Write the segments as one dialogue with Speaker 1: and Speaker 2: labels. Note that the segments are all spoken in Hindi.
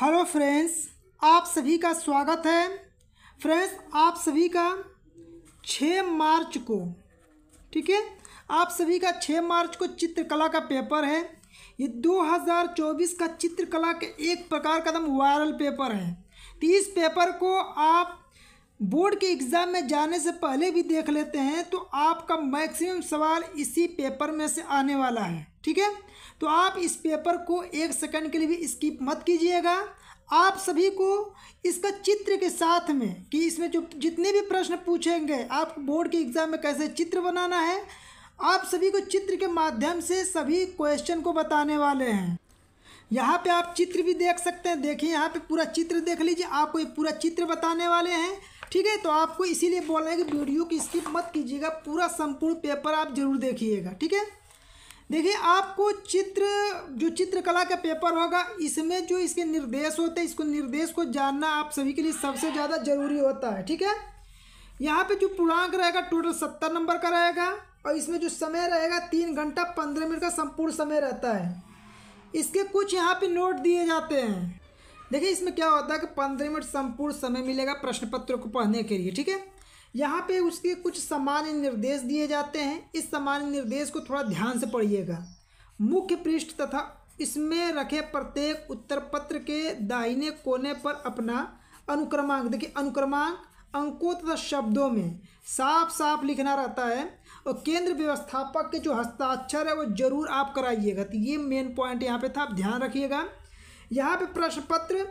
Speaker 1: हेलो फ्रेंड्स आप सभी का स्वागत है फ्रेंड्स आप सभी का 6 मार्च को ठीक है आप सभी का छः मार्च को चित्रकला का पेपर है ये 2024 का चित्रकला के एक प्रकार का एकदम वायरल पेपर है तो इस पेपर को आप बोर्ड के एग्ज़ाम में जाने से पहले भी देख लेते हैं तो आपका मैक्सिमम सवाल इसी पेपर में से आने वाला है ठीक है तो आप इस पेपर को एक सेकंड के लिए भी स्किप मत कीजिएगा आप सभी को इसका चित्र के साथ में कि इसमें जो जितने भी प्रश्न पूछेंगे आप बोर्ड के एग्ज़ाम में कैसे चित्र बनाना है आप सभी को चित्र के माध्यम से सभी क्वेश्चन को बताने वाले हैं यहाँ पे आप चित्र भी देख सकते हैं देखिए यहाँ पे पूरा चित्र देख लीजिए आपको ये पूरा चित्र बताने वाले हैं ठीक है तो आपको इसीलिए बोलना है कि वीडियो की स्किप मत कीजिएगा पूरा संपूर्ण पेपर आप जरूर देखिएगा ठीक है देखिए आपको चित्र जो चित्रकला का पेपर होगा इसमें जो इसके निर्देश होते हैं इसको निर्देश को जानना आप सभी के लिए सबसे ज़्यादा जरूरी होता है ठीक है यहाँ पे जो पूर्णांक रहेगा टोटल सत्तर नंबर का रहेगा और इसमें जो समय रहेगा तीन घंटा पंद्रह मिनट का संपूर्ण समय रहता है इसके कुछ यहाँ पर नोट दिए जाते हैं देखिए इसमें क्या होता है कि पंद्रह मिनट संपूर्ण समय मिलेगा प्रश्न पत्र को पढ़ने के लिए ठीक है यहाँ पे उसके कुछ सामान्य निर्देश दिए जाते हैं इस सामान्य निर्देश को थोड़ा ध्यान से पढ़िएगा मुख्य पृष्ठ तथा इसमें रखे प्रत्येक उत्तर पत्र के दाहिने कोने पर अपना अनुक्रमांक देखिए अनुक्रमांक अंकों तथा शब्दों में साफ साफ लिखना रहता है और केंद्र व्यवस्थापक के जो हस्ताक्षर है वो जरूर आप कराइएगा तो ये मेन पॉइंट यहाँ पे था आप ध्यान रखिएगा यहाँ पे प्रश्न पत्र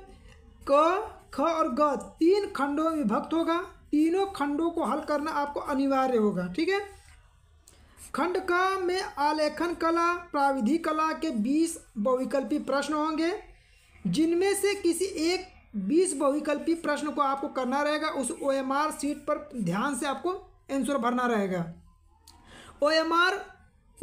Speaker 1: क ख और ग तीन खंडों में विभक्त होगा तीनों खंडों को हल करना आपको अनिवार्य होगा ठीक है खंड क में आलेखन कला प्राविधि कला के बीस बहुविकल्पी प्रश्न होंगे जिनमें से किसी एक बीस बहुविकल्पी प्रश्न को आपको करना रहेगा उस ओ एम आर सीट पर ध्यान से आपको आंसर भरना रहेगा ओ एम आर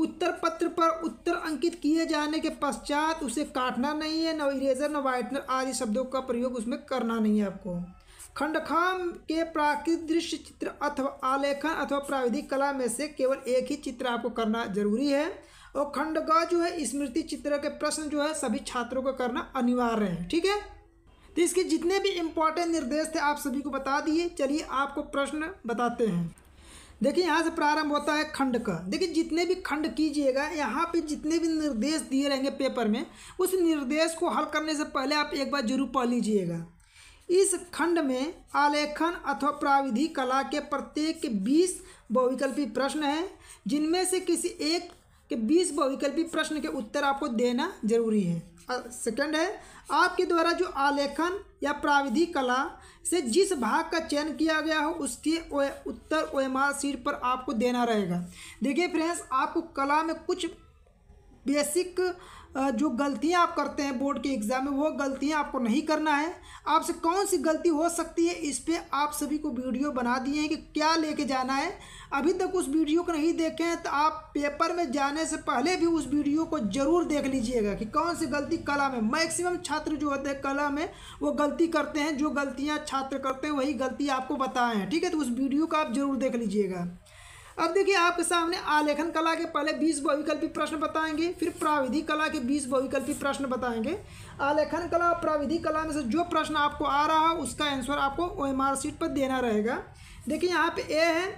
Speaker 1: उत्तर पत्र पर उत्तर अंकित किए जाने के पश्चात उसे काटना नहीं है न इरेजर न वाइटनर आदि शब्दों का प्रयोग उसमें करना नहीं है आपको खंडखाम के प्राकृतिक दृश्य चित्र अथवा आलेखन अथवा प्राविधिक कला में से केवल एक ही चित्र आपको करना जरूरी है और खंडगा जो है स्मृति चित्र के प्रश्न जो है सभी छात्रों को करना अनिवार्य है ठीक है तो इसके जितने भी इम्पोर्टेंट निर्देश थे आप सभी को बता दिए चलिए आपको प्रश्न बताते हैं देखिए यहाँ से प्रारंभ होता है खंड का देखिए जितने भी खंड कीजिएगा यहाँ पे जितने भी निर्देश दिए रहेंगे पेपर में उस निर्देश को हल करने से पहले आप एक बार जरूर पढ़ लीजिएगा इस खंड में आलेखन अथवा प्राविधि कला के प्रत्येक के बीस बहुविकल्पी प्रश्न हैं जिनमें से किसी एक के बीस बहुविकल्पी प्रश्न के उत्तर आपको देना जरूरी है सेकंड है आपके द्वारा जो आलेखन या प्राविधि कला से जिस भाग का चयन किया गया हो उसके उत्तर ओ एम आर सीट पर आपको देना रहेगा देखिए फ्रेंड्स आपको कला में कुछ बेसिक जो गलतियां आप करते हैं बोर्ड के एग्ज़ाम में वो गलतियां आपको नहीं करना है आपसे कौन सी गलती हो सकती है इस पर आप सभी को वीडियो बना दिए हैं कि क्या लेके जाना है अभी तक उस वीडियो को नहीं देखे हैं तो आप पेपर में जाने से पहले भी उस वीडियो को ज़रूर देख लीजिएगा कि कौन सी गलती कला में मैक्सिमम छात्र जो होते हैं कला में वो गलती करते हैं जो गलतियाँ छात्र करते हैं वही गलती आपको बताएँ ठीक है तो उस वीडियो को आप ज़रूर देख लीजिएगा अब देखिए आपके सामने आलेखन कला के पहले बीस बहुविकल्पी प्रश्न बताएंगे फिर प्राविधि कला के बीस बहुविकल्पी प्रश्न बताएंगे आलेखन कला और प्राविधि कला में से जो प्रश्न आपको आ रहा है उसका आंसर आपको ओ एम आर सीट पर देना रहेगा देखिए यहाँ पे ए है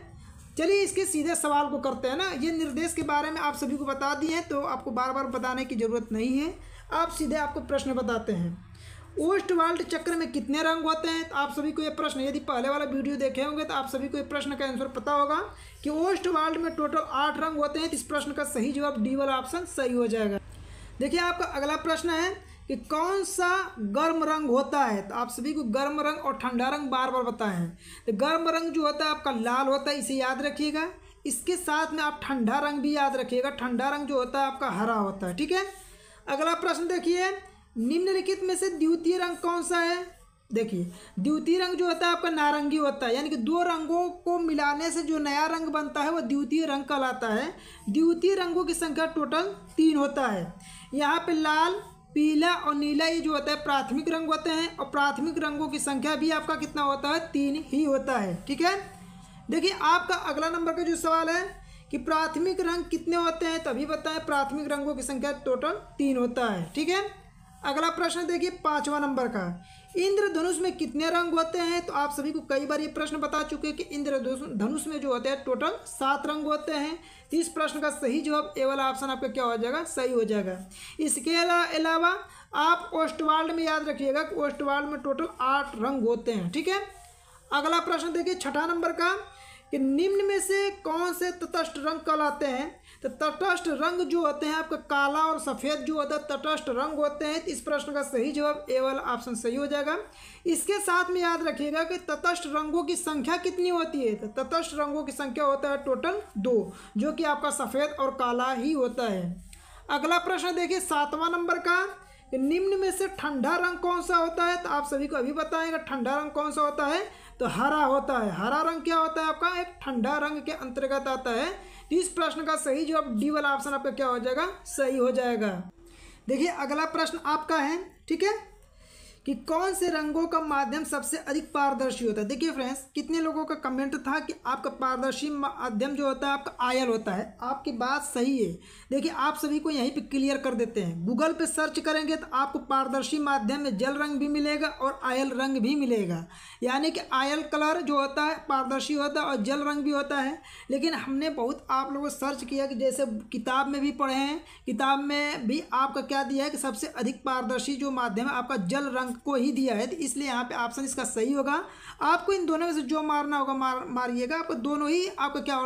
Speaker 1: चलिए इसके सीधे सवाल को करते हैं ना ये निर्देश के बारे में आप सभी को बता दिए हैं तो आपको बार बार बताने की ज़रूरत नहीं है आप सीधे आपको प्रश्न बताते हैं ओस्ट वाल्ट चक्र में कितने रंग होते हैं तो आप सभी को ये प्रश्न यदि पहले वाला वीडियो देखे होंगे तो आप सभी को ये प्रश्न का आंसर पता होगा कि ओस्ट वाल्ट में टोटल आठ रंग होते हैं तो इस प्रश्न का सही जवाब डी वाला ऑप्शन सही हो जाएगा देखिए आपका अगला प्रश्न है कि कौन सा गर्म रंग होता है तो आप सभी को गर्म रंग और ठंडा रंग बार बार बताएं तो गर्म रंग जो होता है आपका लाल होता है इसे याद रखिएगा इसके साथ में आप ठंडा रंग भी याद रखिएगा ठंडा रंग जो होता है आपका हरा होता है ठीक है अगला प्रश्न देखिए निम्नलिखित में से द्वितीय रंग कौन सा है देखिए द्वितीय रंग जो होता है आपका नारंगी होता है यानी कि दो रंगों को मिलाने से जो नया रंग बनता है वह द्वितीय रंग कहलाता है द्वितीय रंगों की संख्या टोटल तीन होता है यहाँ पे लाल पीला और नीला ये जो होता है प्राथमिक रंग होते हैं और प्राथमिक रंगों की संख्या भी आपका कितना होता है तीन ही होता है ठीक है देखिए आपका अगला नंबर का जो सवाल है कि प्राथमिक रंग कितने होते हैं तभी बताएं प्राथमिक रंगों की संख्या टोटल तीन होता है ठीक है अगला प्रश्न देखिए पांचवा नंबर का इंद्रधनुष में कितने रंग होते हैं तो आप सभी को कई बार ये प्रश्न बता चुके हैं कि इंद्रधनुष में जो होते हैं टोटल सात रंग होते हैं इस प्रश्न का सही जवाब ए वाला ऑप्शन आपका क्या हो जाएगा सही हो जाएगा इसके अलावा आप ओस्टवाल्ड में याद रखिएगा कि ओस्टवाल्ड में टोटल आठ रंग होते हैं ठीक है अगला प्रश्न देखिए छठा नंबर का कि निम्न में से कौन से तटस्थ रंग कहलाते हैं तो तटस्थ रंग जो होते हैं आपका काला और सफ़ेद जो होता है तटस्थ रंग होते हैं तो इस प्रश्न का सही जवाब ए वाला ऑप्शन सही हो जाएगा इसके साथ में याद रखिएगा कि तटस्थ रंगों की संख्या कितनी होती है तो तटस्थ रंगों की संख्या होता है टोटल दो जो कि आपका सफ़ेद और काला ही होता है अगला प्रश्न देखिए सातवां नंबर का निम्न में से ठंडा रंग कौन सा होता है तो आप सभी को अभी बताएंगे ठंडा रंग कौन सा होता है तो हरा होता है हरा रंग क्या होता है आपका एक ठंडा रंग के अंतर्गत आता है इस प्रश्न का सही जवाब डी वाला ऑप्शन आपका क्या हो जाएगा सही हो जाएगा देखिए अगला प्रश्न आपका है ठीक है कि कौन से रंगों का माध्यम सबसे अधिक पारदर्शी होता है देखिए फ्रेंड्स कितने लोगों का कमेंट था कि आपका पारदर्शी माध्यम जो होता है आपका आयल होता है आपकी बात सही है देखिए आप सभी को यहीं पे क्लियर कर देते हैं गूगल पे सर्च करेंगे तो आपको पारदर्शी माध्यम में जल रंग भी मिलेगा और आयल रंग भी मिलेगा यानी कि आयल कलर जो होता है पारदर्शी होता है और जल रंग भी होता है लेकिन हमने बहुत आप लोगों सर्च किया कि जैसे किताब में भी पढ़े हैं किताब में भी आपका क्या दिया है कि सबसे अधिक पारदर्शी जो माध्यम है आपका जल रंग को ही दिया है तो इसलिए यहाँ पे ऑप्शन इसका सही होगा आपको इन दोनों में से जो मारना होगा मार मारिएगा आपको दोनों ही आपका क्या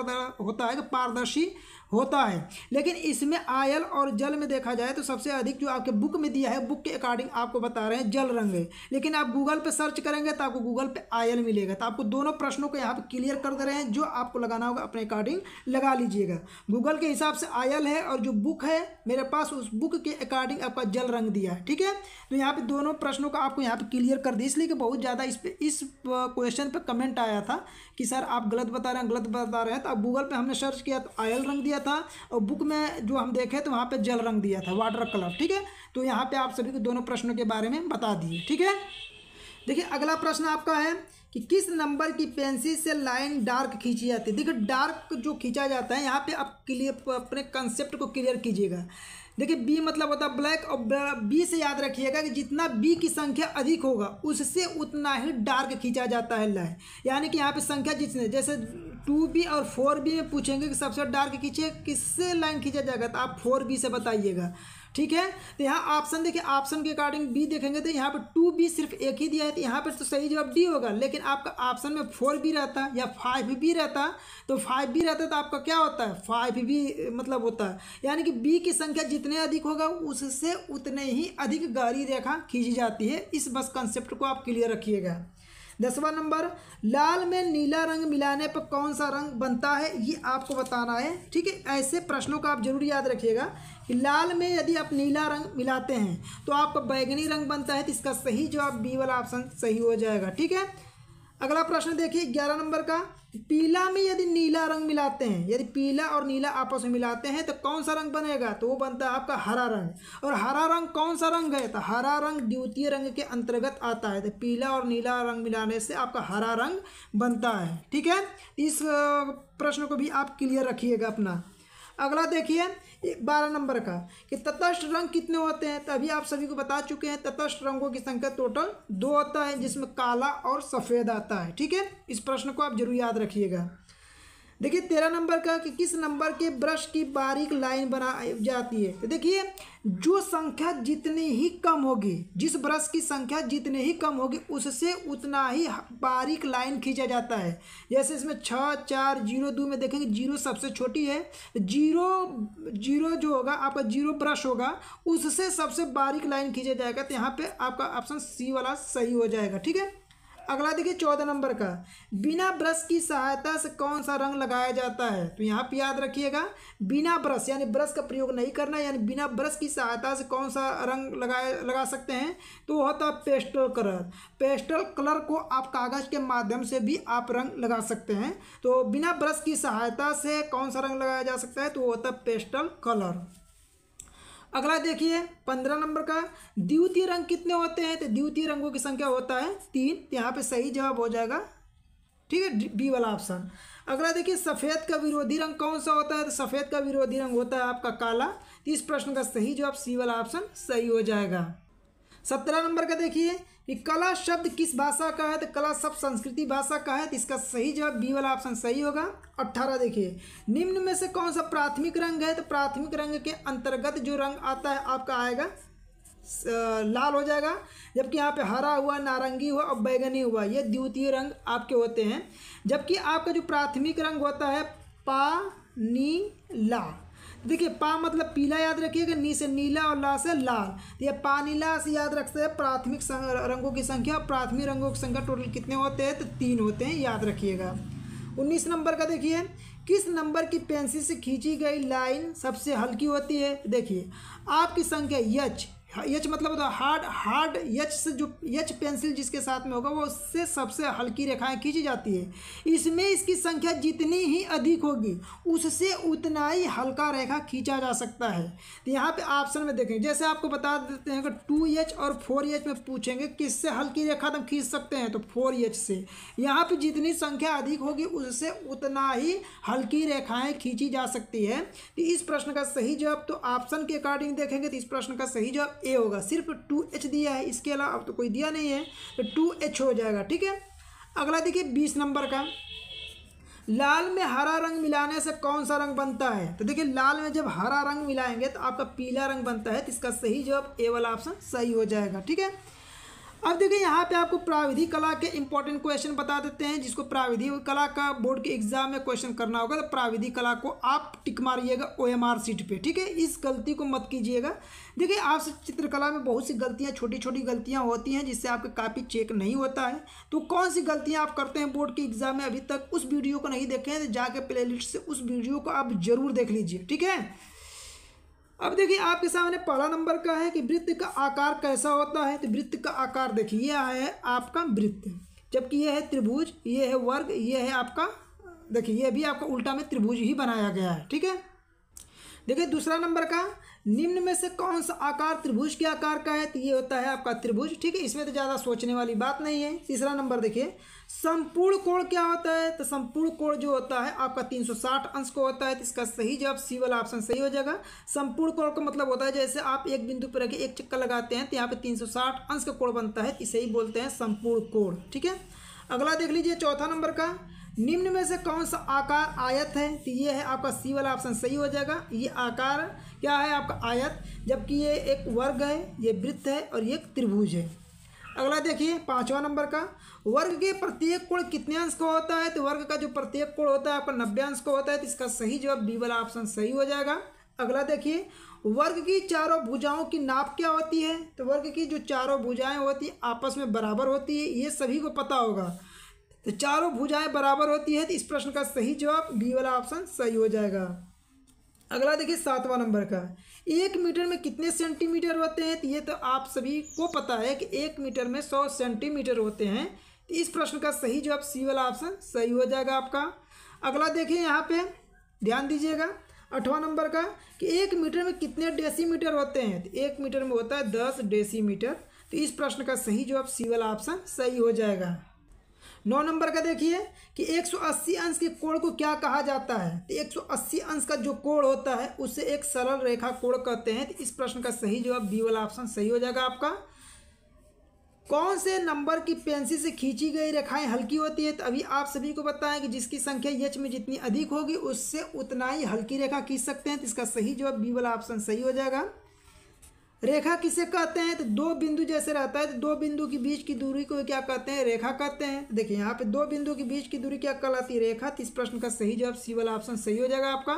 Speaker 1: होता है पारदर्शी होता है लेकिन इसमें आयल और जल में देखा जाए तो सबसे अधिक जो आपके बुक में दिया है बुक के अकॉर्डिंग आपको बता रहे हैं जल रंग है लेकिन आप गूगल पर सर्च करेंगे तो आपको गूगल पर आयल मिलेगा तो आपको दोनों प्रश्नों को यहाँ पर क्लियर कर दे रहे हैं जो आपको लगाना होगा अपने अकॉर्डिंग लगा लीजिएगा गूगल के हिसाब से आयल है और जो बुक है मेरे पास उस बुक के अकॉर्डिंग आपका जल रंग दिया है ठीक है तो यहाँ पर दोनों प्रश्नों को आपको यहाँ पर क्लियर कर दिया इसलिए कि बहुत ज़्यादा इस पर इस क्वेश्चन पर कमेंट आया था कि सर आप गलत बता रहे हैं गलत बता रहे हैं तो आप गूगल पर हमने सर्च किया तो आयल रंग दिया था और बुक में जो हम देखे तो वहाँ पे जल रंग दिया था वाटर कलर ठीक है तो यहाँ पे आप सभी को दोनों प्रश्नों के बारे में बता दिए ठीक है देखिए अगला प्रश्न आपका है कि किस नंबर की पेंसिल से लाइन डार्क खींची जाती है देखिए डार्क जो खींचा जाता है यहाँ पर आप क्लियर अपने कंसेप्ट को क्लियर कीजिएगा देखिए बी मतलब होता है ब्लैक और बी से याद रखिएगा कि जितना बी की संख्या अधिक होगा उससे उतना ही डार्क खींचा जाता है लाइन यानी कि यहाँ पे संख्या जितने जैसे टू बी और फोर बी में पूछेंगे कि सबसे डार्क खींचे किससे लाइन खींचा जाएगा तो आप फोर बी से बताइएगा ठीक है तो यहाँ ऑप्शन देखिए ऑप्शन के अकॉर्डिंग बी देखेंगे तो यहाँ पर टू बी सिर्फ एक ही दिया है तो यहाँ पर तो सही जवाब डी होगा लेकिन आपका ऑप्शन में फोर बी रहता या फाइव बी रहता तो फाइव बी रहता तो आपका क्या होता है फाइव बी मतलब होता है यानी कि बी की संख्या जितने अधिक होगा उससे उतने ही अधिक गहरी रेखा खींची जाती है इस बस कंसेप्ट को आप क्लियर रखिएगा दसवा नंबर लाल में नीला रंग मिलाने पर कौन सा रंग बनता है ये आपको बताना है ठीक है ऐसे प्रश्नों का आप जरूर याद रखिएगा लाल में यदि आप नीला रंग मिलाते हैं तो आपका बैगनी रंग बनता है तो इसका सही जवाब बी वाला ऑप्शन सही हो जाएगा ठीक है अगला प्रश्न देखिए ग्यारह नंबर का पीला में यदि नीला रंग मिलाते हैं यदि पीला और नीला आपस में मिलाते हैं तो कौन सा रंग बनेगा तो वो बनता है आपका हरा रंग और हरा रंग कौन सा रंग है तो हरा रंग द्वितीय रंग के अंतर्गत आता है तो पीला और नीला रंग मिलाने से आपका हरा रंग बनता है ठीक है इस प्रश्न को भी आप क्लियर रखिएगा अपना अगला देखिए बारह नंबर का कि तटस्थ रंग कितने होते हैं तो अभी आप सभी को बता चुके हैं तटस्थ रंगों की संख्या टोटल दो होता है जिसमें काला और सफ़ेद आता है ठीक है इस प्रश्न को आप जरूर याद रखिएगा देखिए तेरह नंबर का कि किस नंबर के ब्रश की बारीक लाइन बना जाती है तो देखिए जो संख्या जितनी ही कम होगी जिस ब्रश की संख्या जितनी ही कम होगी उससे उतना ही बारीक लाइन खींचा जाता है जैसे इसमें छः चार जीरो दो में देखेंगे जीरो सबसे छोटी है जीरो जीरो जो होगा आपका जीरो ब्रश होगा उससे सबसे बारीक लाइन खींचा जाएगा तो यहाँ पर आपका ऑप्शन सी वाला सही हो जाएगा ठीक है अगला देखिए चौदह नंबर का बिना ब्रश की सहायता से कौन सा रंग लगाया जाता है तो यहाँ पे याद रखिएगा बिना ब्रश यानी ब्रश का प्रयोग नहीं करना यानी बिना ब्रश की सहायता से कौन सा रंग लगाए लगा सकते हैं तो वो होता है पेस्टल कलर पेस्टल कलर को आप कागज़ के माध्यम से भी आप रंग लगा सकते हैं तो बिना ब्रश की सहायता से कौन सा रंग लगाया जा सकता है तो वो होता है पेस्टल कलर अगला देखिए पंद्रह नंबर का द्वितीय रंग कितने होते हैं तो द्वितीय रंगों की संख्या होता है तीन तो यहाँ पे सही जवाब हो जाएगा ठीक है बी वाला ऑप्शन अगला देखिए सफ़ेद का विरोधी रंग कौन सा होता है तो सफ़ेद का विरोधी रंग होता है आपका काला तो इस प्रश्न का सही जवाब सी वाला ऑप्शन सही हो जाएगा सत्रह नंबर का देखिए कि कला शब्द किस भाषा का है तो कला शब्द संस्कृति भाषा का है तो इसका सही जवाब बी वाला ऑप्शन सही होगा अट्ठारह देखिए निम्न में से कौन सा प्राथमिक रंग है तो प्राथमिक रंग के अंतर्गत जो रंग आता है आपका आएगा लाल हो जाएगा जबकि यहाँ पे हरा हुआ नारंगी हुआ और बैगनी हुआ ये द्वितीय रंग आपके होते हैं जबकि आपका जो प्राथमिक रंग होता है पानीला देखिए पा मतलब पीला याद रखिएगा नी से नीला और ला से लाल तो पा नीला से याद रखते हैं प्राथमिक रंगों की संख्या और प्राथमिक रंगों की संख्या टोटल कितने होते हैं तो तीन होते हैं याद रखिएगा उन्नीस नंबर का देखिए किस नंबर की पेंसिल से खींची गई लाइन सबसे हल्की होती है देखिए आपकी संख्या यच यच मतलब होता है हार्ड हार्ड यच से जो यच पेंसिल जिसके साथ में होगा वो उससे सबसे हल्की रेखाएं खींची जाती है इसमें इसकी संख्या जितनी ही अधिक होगी उससे उतना ही हल्का रेखा खींचा जा सकता है तो यहाँ पे ऑप्शन में देखेंगे जैसे आपको बता देते हैं कि टू एच और फोर एच में पूछेंगे किससे हल्की रेखा हम खींच सकते हैं तो फोर एच से यहाँ पर जितनी संख्या अधिक होगी उससे उतना ही हल्की रेखाएँ खींची जा सकती है तो इस प्रश्न का सही जवाब तो ऑप्शन के अकॉर्डिंग देखेंगे तो इस प्रश्न का सही जवाब ए होगा सिर्फ टू एच दिया है इसके अलावा अब तो कोई दिया नहीं है तो टू एच हो जाएगा ठीक है अगला देखिए बीस नंबर का लाल में हरा रंग मिलाने से कौन सा रंग बनता है तो देखिए लाल में जब हरा रंग मिलाएंगे तो आपका पीला रंग बनता है तो इसका सही जवाब ए वाला ऑप्शन सही हो जाएगा ठीक है अब देखिए यहाँ पे आपको प्राविधि कला के इंपॉर्टेंट क्वेश्चन बता देते हैं जिसको प्राविधि कला का बोर्ड के एग्जाम में क्वेश्चन करना होगा तो प्राविधि कला को आप टिक मारिएगा ओ एम आर सीट पे ठीक है इस गलती को मत कीजिएगा देखिए आपसे चित्रकला में बहुत सी गलतियाँ छोटी छोटी गलतियाँ होती हैं जिससे आपका कापी चेक नहीं होता है तो कौन सी गलतियाँ आप करते हैं बोर्ड के एग्जाम में अभी तक उस वीडियो को नहीं देखें तो जाके प्ले से उस वीडियो को आप जरूर देख लीजिए ठीक है अब देखिए आपके सामने पहला नंबर का है कि वृत्त का आकार कैसा होता है तो वृत्त का आकार देखिए यह है आपका वृत्त जबकि यह है त्रिभुज ये है वर्ग ये है आपका देखिए यह भी आपका उल्टा में त्रिभुज ही बनाया गया है ठीक है देखिए दूसरा नंबर का निम्न में से कौन सा आकार त्रिभुज के आकार का है तो ये होता है आपका त्रिभुज ठीक है इसमें तो ज़्यादा सोचने वाली बात नहीं है तीसरा नंबर देखिए संपूर्ण कोण क्या होता है तो संपूर्ण कोण जो होता है आपका 360 अंश को होता है तो इसका सही जवाब सी वाला ऑप्शन सही हो जाएगा संपूर्ण कोण का मतलब होता है जैसे आप एक बिंदु पर रखे एक चक्कर लगाते हैं तो यहाँ पे 360 अंश का कोण बनता है इसे ही बोलते हैं संपूर्ण कोण ठीक है अगला देख लीजिए चौथा नंबर का निम्न में से कौन सा आकार आयत है तो ये है आपका सी वाला ऑप्शन सही हो जाएगा ये आकार क्या है आपका आयत जबकि ये एक वर्ग है ये वृत्त है और ये त्रिभुज है अगला देखिए पांचवा नंबर का वर्ग के प्रत्येक कोण कितने अंश का होता है तो वर्ग का जो प्रत्येक कोण होता है आपका नब्बे अंश का होता है तो इसका सही जवाब बी वाला ऑप्शन सही हो जाएगा अगला देखिए वर्ग की चारों भुजाओं की नाप क्या होती है तो वर्ग की जो चारों भुजाएं होती है आपस में बराबर होती है ये सभी को पता होगा तो चारों भुजाएं बराबर होती है तो इस प्रश्न का सही जवाब बी वाला ऑप्शन सही हो जाएगा अगला देखिए सातवां नंबर का एक मीटर में कितने सेंटीमीटर होते हैं तो ये तो आप सभी को पता है कि एक मीटर में सौ सेंटीमीटर होते हैं तो इस प्रश्न का सही जवाब सी वाला ऑप्शन सही हो जाएगा आपका अगला देखिए यहाँ पे ध्यान दीजिएगा अठवा नंबर का कि एक मीटर में कितने डेसीमीटर होते हैं तो एक मीटर में होता है दस डेसीमीटर तो इस प्रश्न का सही जवाब सी वाला ऑप्शन सही हो जाएगा नौ नंबर का देखिए कि 180 अंश के कोण को क्या कहा जाता है तो 180 अंश का जो कोण होता है उसे एक सरल रेखा कोण कहते हैं तो इस प्रश्न का सही जवाब बी वाला ऑप्शन सही हो जाएगा आपका कौन से नंबर की पेंसिल से खींची गई रेखाएं हल्की होती है तो अभी आप सभी को बताएं कि जिसकी संख्या यच में जितनी अधिक होगी उससे उतना ही हल्की रेखा खींच सकते हैं तो इसका सही जवाब बी वाला ऑप्शन सही हो जाएगा रेखा किसे कहते हैं तो दो बिंदु जैसे रहता है तो दो बिंदु के बीच की दूरी को क्या कहते हैं रेखा कहते हैं देखिए यहाँ पे दो बिंदु के बीच की दूरी क्या कहलाती है रेखा तो इस प्रश्न का सही जवाब सी वाला ऑप्शन सही हो जाएगा आपका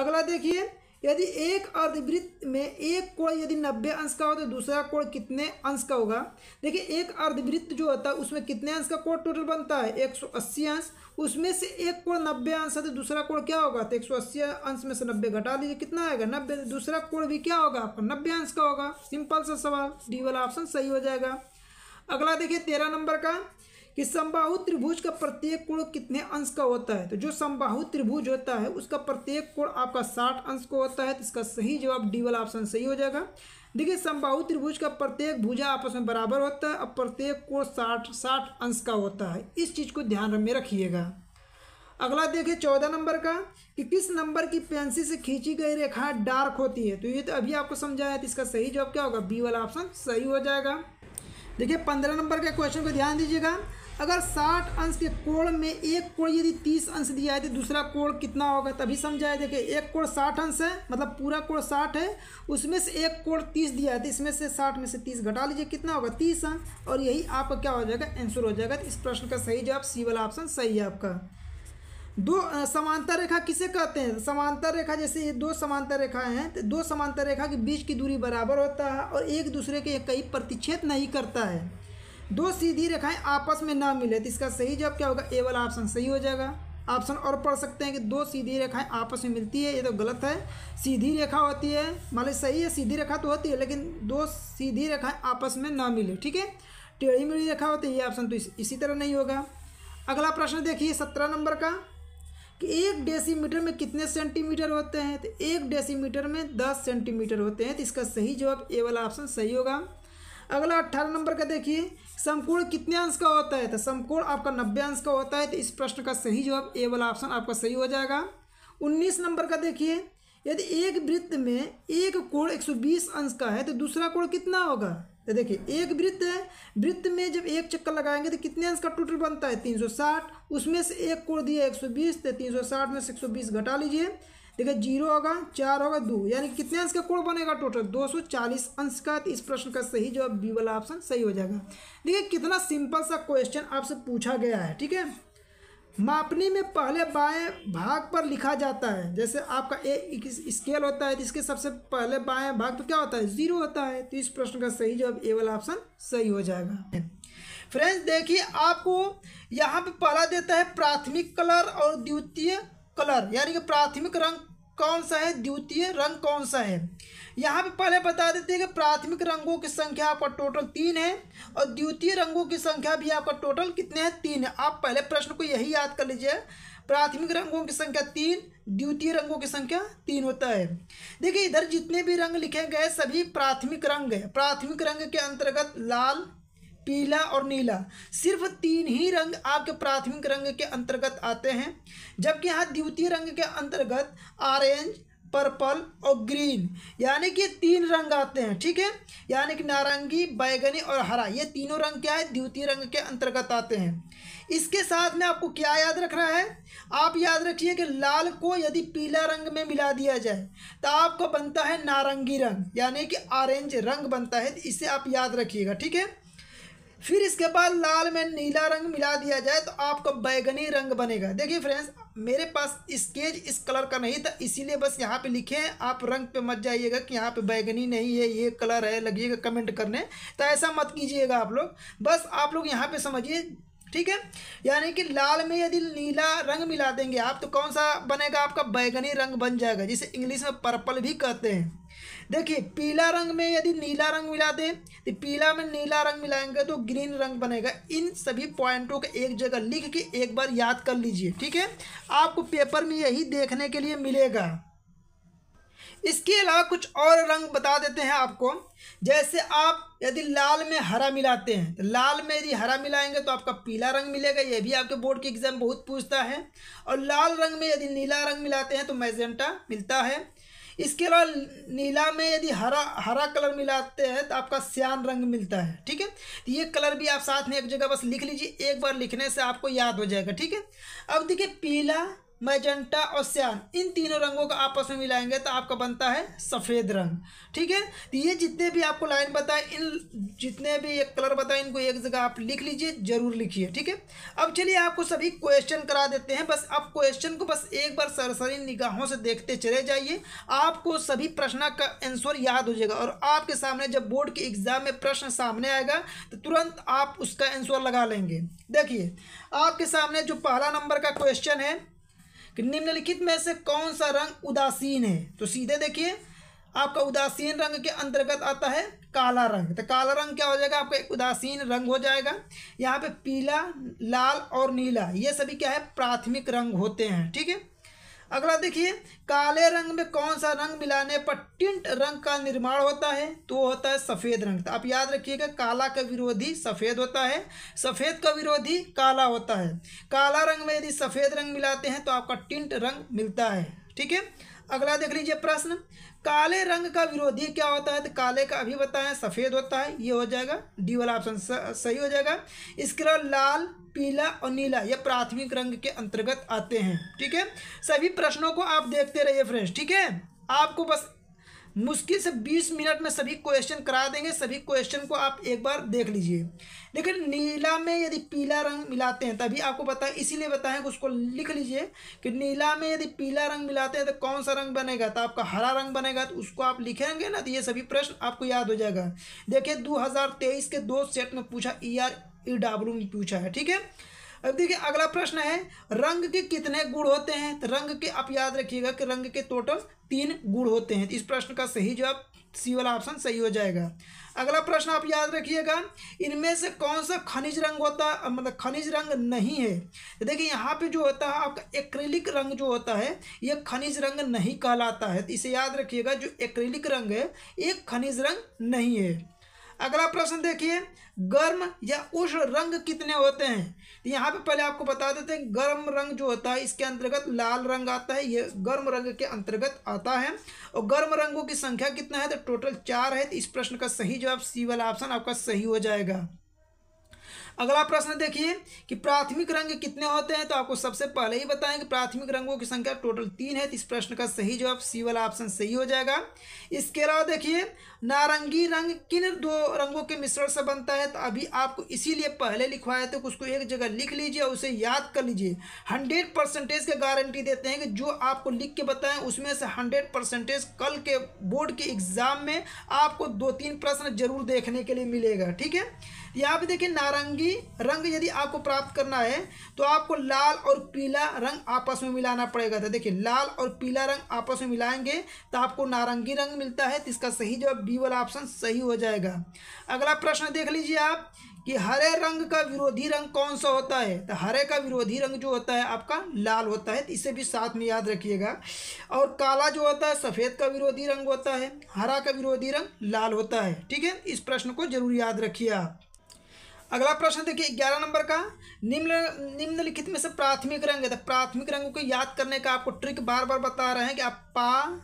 Speaker 1: अगला देखिए यदि एक अर्धवृत्त में एक कोण यदि नब्बे अंश का हो तो दूसरा कोण कितने अंश का होगा देखिए एक अर्धवृत्त जो होता है उसमें कितने अंश का कोण टोटल बनता है एक सौ अस्सी अंश उसमें से एक कोण नब्बे अंश है तो दूसरा कोण क्या होगा तो एक सौ अस्सी अंश में से नब्बे घटा दीजिए कितना आएगा नब्बे तो दूसरा कोण भी क्या होगा आपका नब्बे अंश का होगा सिंपल सा सवाल डी वाला ऑप्शन सही हो जाएगा अगला देखिए तेरह नंबर का कि संबाहु त्रिभुज का प्रत्येक कोण कितने अंश का होता है तो जो संबाहु त्रिभुज होता है उसका प्रत्येक कोण आपका साठ अंश को होता है तो इसका सही जवाब डी वाला ऑप्शन सही हो जाएगा देखिए संबाहु त्रिभुज का प्रत्येक भुजा आपस में बराबर होता है और प्रत्येक कोण साठ साठ अंश का होता है इस चीज़ को ध्यान में रखिएगा अगला देखिए चौदह नंबर का कि किस नंबर की पेंसिल से खींची गई रेखा डार्क होती है तो ये तो अभी आपको समझाया तो इसका सही जवाब क्या होगा बी वाला ऑप्शन सही हो जाएगा देखिए पंद्रह नंबर के क्वेश्चन को ध्यान दीजिएगा अगर 60 अंश के कोण में एक कोण यदि 30 अंश दिया है तो दूसरा कोण कितना होगा तभी समझाया देखिए एक कोण 60 अंश है मतलब पूरा कोण 60 है उसमें से एक कोण 30 दिया है तो इसमें से 60 में से 30 घटा लीजिए कितना होगा 30 अंश और यही आपका क्या हो जाएगा आंसर हो जाएगा तो इस प्रश्न का सही जवाब सी वाला ऑप्शन सही है आपका दो समांतर रेखा किसे कहते हैं समांतर रेखा जैसे ये दो समांतर रेखाएं हैं तो दो समांतर रेखा के बीच की दूरी बराबर होता है और एक दूसरे के कई प्रतिच्छेद नहीं करता है दो सीधी रेखाएं आपस में ना मिले तो इसका सही जवाब क्या होगा ए वाला ऑप्शन सही हो जाएगा ऑप्शन और पढ़ सकते हैं कि दो सीधी रेखाएं आपस में मिलती है ये तो गलत है सीधी रेखा होती है मान लीजिए सही है सीधी रेखा तो होती है लेकिन दो सीधी रेखाएं आपस में ना मिले ठीक है टेढ़ी मेढ़ी रेखा होती है ये ऑप्शन तो इस, इसी तरह नहीं होगा अगला प्रश्न देखिए सत्रह नंबर का कि एक डेसीमीटर में कितने सेंटीमीटर होते हैं तो एक डेसीमीटर में दस सेंटीमीटर होते हैं तो इसका सही जवाब ए वाला ऑप्शन सही होगा अगला अट्ठारह नंबर का देखिए समकोण कितने अंश का होता है तो समकोण आपका नब्बे अंश का होता है तो इस प्रश्न का सही जवाब ए वाला ऑप्शन आपका सही हो जाएगा उन्नीस नंबर का देखिए यदि एक वृत्त में एक कोण एक सौ बीस अंश का है तो दूसरा कोण कितना होगा तो देखिए एक वृत्त है वृत्त में जब एक चक्कर लगाएंगे तो कितने अंश का टोटल बनता है तीन सौ साठ उसमें से एक कोण दिया एक सौ बीस तो तीन सौ साठ में से एक सौ बीस घटा लीजिए देखिए जीरो होगा चार होगा दो यानी कितने अंश का कोण बनेगा टोटल दो सौ चालीस अंश का तो इस प्रश्न का सही जवाब बी वाला ऑप्शन सही हो जाएगा देखिए कितना सिंपल सा क्वेश्चन आपसे पूछा गया है ठीक है मापनी में पहले बाएं भाग पर लिखा जाता है जैसे आपका ए स्केल होता है जिसके तो सबसे पहले बाएं भाग तो क्या होता है जीरो होता है तो इस प्रश्न का सही जवाब ए वाला ऑप्शन सही हो जाएगा फ्रेंड्स देखिए आपको यहाँ पे पहला देता है प्राथमिक कलर और द्वितीय कलर यानी कि प्राथमिक रंग कौन सा है द्वितीय रंग कौन सा है यहाँ पे पहले बता देते हैं कि प्राथमिक रंगों की संख्या आपका टोटल तीन है और द्वितीय रंगों की संख्या भी आपका टोटल कितने हैं तीन है आप पहले प्रश्न को यही याद कर लीजिए प्राथमिक रंगों की संख्या तीन द्वितीय रंगों की संख्या तीन होता है देखिए इधर जितने भी रंग लिखे गए सभी प्राथमिक रंग है प्राथमिक रंग के अंतर्गत लाल पीला और नीला सिर्फ तीन ही रंग आपके प्राथमिक रंग के अंतर्गत आते हैं जबकि यहाँ द्वितीय रंग के अंतर्गत ऑरेंज पर्पल और ग्रीन यानी कि तीन रंग आते हैं ठीक है यानी कि नारंगी बैगनी और हरा ये तीनों रंग क्या है द्वितीय रंग के अंतर्गत आते हैं इसके साथ में आपको क्या याद रखना है आप याद रखिए कि लाल को यदि पीला रंग में मिला दिया जाए तो आपको बनता है नारंगी रंग यानी कि ऑरेंज रंग बनता है तो इसे आप याद रखिएगा ठीक है फिर इसके बाद लाल में नीला रंग मिला दिया जाए तो आपका बैगनी रंग बनेगा देखिए फ्रेंड्स मेरे पास स्केच इस कलर का नहीं था इसीलिए बस यहाँ पे लिखे हैं आप रंग पे मत जाइएगा कि यहाँ पे बैगनी नहीं है ये कलर है लगिएगा कमेंट करने तो ऐसा मत कीजिएगा आप लोग बस आप लोग यहाँ पर समझिए ठीक है यानी कि लाल में यदि नीला रंग मिला देंगे आप तो कौन सा बनेगा आपका बैगनी रंग बन जाएगा जिसे इंग्लिश में पर्पल भी कहते हैं देखिए पीला रंग में यदि नीला रंग मिला दें तो पीला में नीला रंग मिलाएंगे तो ग्रीन रंग बनेगा इन सभी पॉइंटों को एक जगह लिख के एक बार याद कर लीजिए ठीक है आपको पेपर में यही देखने के लिए मिलेगा इसके अलावा कुछ और रंग बता देते हैं आपको जैसे आप यदि लाल में हरा मिलाते हैं तो लाल में यदि हरा मिलाएंगे तो आपका पीला रंग मिलेगा ये भी आपके बोर्ड के एग्ज़ाम बहुत पूछता है और लाल रंग में यदि नीला रंग मिलाते हैं तो मैजेंटा मिलता है इसके अलावा नीला में यदि हरा हरा कलर मिलाते हैं तो आपका श्यान रंग मिलता है ठीक है तो ये कलर भी आप साथ में एक जगह बस लिख लीजिए एक बार लिखने से आपको याद हो जाएगा ठीक है अब देखिए पीला मैजेंटा और सियान इन तीनों रंगों का आपस में मिलाएंगे तो आपका बनता है सफ़ेद रंग ठीक है तो ये जितने भी आपको लाइन बताए इन जितने भी एक कलर बताए इनको एक जगह आप लिख लीजिए ज़रूर लिखिए ठीक है अब चलिए आपको सभी क्वेश्चन करा देते हैं बस अब क्वेश्चन को बस एक बार सरसरी निगाहों से देखते चले जाइए आपको सभी प्रश्न का आंसर याद हो जाएगा और आपके सामने जब बोर्ड के एग्ज़ाम में प्रश्न सामने आएगा तो तुरंत आप उसका आंसर लगा लेंगे देखिए आपके सामने जो पहला नंबर का क्वेश्चन है कि निम्नलिखित में से कौन सा रंग उदासीन है तो सीधे देखिए आपका उदासीन रंग के अंतर्गत आता है काला रंग तो काला रंग क्या हो जाएगा आपका एक उदासीन रंग हो जाएगा यहाँ पे पीला लाल और नीला ये सभी क्या है प्राथमिक रंग होते हैं ठीक है अगला देखिए काले रंग में कौन सा रंग मिलाने पर टिंट रंग का निर्माण होता है तो होता है सफ़ेद रंग आप याद रखिएगा काला का विरोधी सफ़ेद होता है सफ़ेद का विरोधी काला होता है काला रंग में यदि सफ़ेद रंग मिलाते हैं तो आपका टिंट रंग मिलता है ठीक है अगला देख लीजिए प्रश्न काले रंग का विरोधी क्या होता है तो काले का अभी बताएं सफ़ेद होता है ये हो जाएगा डी वाला ऑप्शन सही हो जाएगा इसके अलावा लाल पीला और नीला ये प्राथमिक रंग के अंतर्गत आते हैं ठीक है सभी प्रश्नों को आप देखते रहिए फ्रेंड्स ठीक है आपको बस मुश्किल से बीस मिनट में सभी क्वेश्चन करा देंगे सभी क्वेश्चन को आप एक बार देख लीजिए लेकिन नीला में यदि पीला रंग मिलाते हैं तभी आपको बताएं इसीलिए बताएं कि उसको लिख लीजिए कि नीला में यदि पीला रंग मिलाते हैं तो कौन सा रंग बनेगा तो आपका हरा रंग बनेगा तो उसको आप लिखेंगे ना तो ये सभी प्रश्न आपको याद हो जाएगा देखिए दो के दो सेट में पूछा ई e आर में पूछा है ठीक है अब देखिए अगला प्रश्न है रंग के कितने गुण होते हैं तो रंग के आप याद रखिएगा कि रंग के टोटल तीन गुण होते हैं तो इस प्रश्न का सही जवाब सी वाला ऑप्शन सही हो जाएगा अगला प्रश्न आप याद रखिएगा इनमें से कौन सा खनिज रंग होता है मतलब खनिज रंग नहीं है तो देखिए यहाँ पे जो होता है आपका एक्रिलिक रंग जो होता है ये खनिज रंग नहीं कहलाता है तो इसे याद रखिएगा जो एक्रिलिक रंग है ये खनिज रंग नहीं है अगला प्रश्न देखिए गर्म या उष्ण रंग कितने होते हैं तो यहाँ पे पहले आपको बता देते हैं गर्म रंग जो होता है इसके अंतर्गत लाल रंग आता है ये गर्म रंग के अंतर्गत आता है और गर्म रंगों की संख्या कितना है तो टोटल चार है तो इस प्रश्न का सही जवाब सी वाला ऑप्शन आपका सही हो जाएगा अगला प्रश्न देखिए कि प्राथमिक रंग कितने होते हैं तो आपको सबसे पहले ही बताएं कि प्राथमिक रंगों की संख्या टोटल तीन है तो इस प्रश्न का सही जवाब सी वाला ऑप्शन सही हो जाएगा इसके अलावा देखिए नारंगी रंग किन दो रंगों के मिश्रण से बनता है तो अभी आपको इसीलिए पहले लिखवाया तो उसको एक जगह लिख लीजिए और उसे याद कर लीजिए हंड्रेड परसेंटेज का गारंटी देते हैं कि जो आपको लिख के बताएं उसमें से हंड्रेड परसेंटेज कल के बोर्ड के एग्ज़ाम में आपको दो तीन प्रश्न जरूर देखने के लिए मिलेगा ठीक है यहाँ पे देखिए नारंगी रंग यदि आपको प्राप्त करना है तो आपको लाल और पीला रंग आपस में मिलाना पड़ेगा तो देखिए लाल और पीला रंग आपस में मिलाएंगे तो आपको नारंगी रंग मिलता है तो इसका सही जवाब बी वाला ऑप्शन सही हो जाएगा अगला प्रश्न देख लीजिए आप कि हरे रंग का विरोधी रंग कौन सा होता है तो हरे का विरोधी रंग जो होता है आपका लाल होता है तो इसे भी साथ में याद रखिएगा और काला जो होता है सफ़ेद का विरोधी रंग होता है हरा का विरोधी रंग लाल होता है ठीक है इस प्रश्न को जरूर याद रखिए आप अगला प्रश्न देखिए ग्यारह नंबर का निम्न निम्नलिखित में से प्राथमिक रंग है तो प्राथमिक रंगों को याद करने का आपको ट्रिक बार बार बता रहे हैं कि आप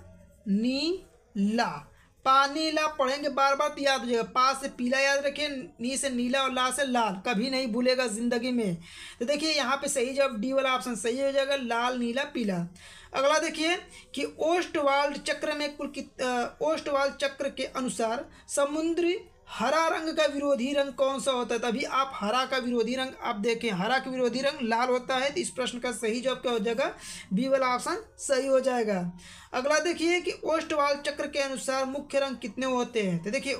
Speaker 1: नी ला पानी ला पढ़ेंगे बार बार तो याद हो जाएगा पा से पीला याद रखिए नी से नीला और ला से लाल कभी नहीं भूलेगा जिंदगी में तो देखिए यहाँ पे सही जब डी वाला ऑप्शन सही हो जाएगा लाल नीला पीला अगला देखिए कि ओस्टवाल्ड चक्र में कुल कित ओस्टवाल्ड चक्र के अनुसार समुद्री हरा रंग का विरोधी रंग कौन सा होता है तभी आप हरा का विरोधी रंग आप देखें हरा का विरोधी रंग लाल होता है तो इस प्रश्न का सही जवाब क्या हो जाएगा बी वाला ऑप्शन सही हो जाएगा अगला देखिए कि ओस्टवाल चक्र के अनुसार मुख्य रंग कितने होते हैं तो देखिए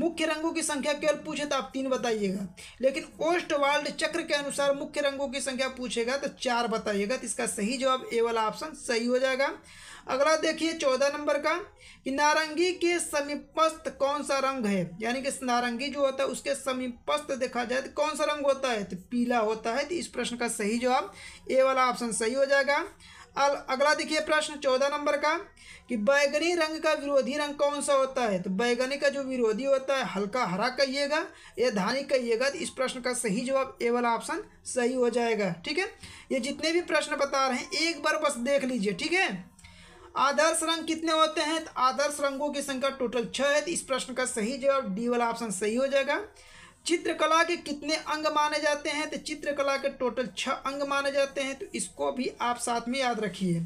Speaker 1: मुख्य रंगों की संख्या केवल पूछे तो आप तीन बताइएगा लेकिन ओस्टवाल्ड चक्र के अनुसार मुख्य रंगों की संख्या पूछेगा तो चार बताइएगा तो इसका सही जवाब ए वाला ऑप्शन सही हो जाएगा अगला देखिए चौदह नंबर का कि नारंगी के समीपस्थ कौन सा रंग है यानी कि नारंगी जो होता है उसके समीपस्थ देखा जाए तो कौन सा रंग होता है तो पीला होता है तो इस प्रश्न का सही जवाब ए वाला ऑप्शन सही हो जाएगा अगला देखिए प्रश्न चौदह नंबर का कि बैगनी रंग का विरोधी रंग कौन सा होता है तो बैगनी का जो विरोधी होता है हल्का हरा कहिएगा या धानी कहिएगा तो इस प्रश्न का सही जवाब ए वाला ऑप्शन सही हो जाएगा ठीक है ये जितने भी प्रश्न बता रहे हैं एक बार बस देख लीजिए ठीक है आदर्श रंग कितने होते हैं तो आदर्श रंगों की संख्या टोटल छः है तो इस प्रश्न का सही जवाब डी वाला ऑप्शन सही हो जाएगा चित्रकला के कितने अंग माने जाते हैं तो चित्रकला के टोटल छः अंग माने जाते हैं तो इसको भी आप साथ में याद रखिए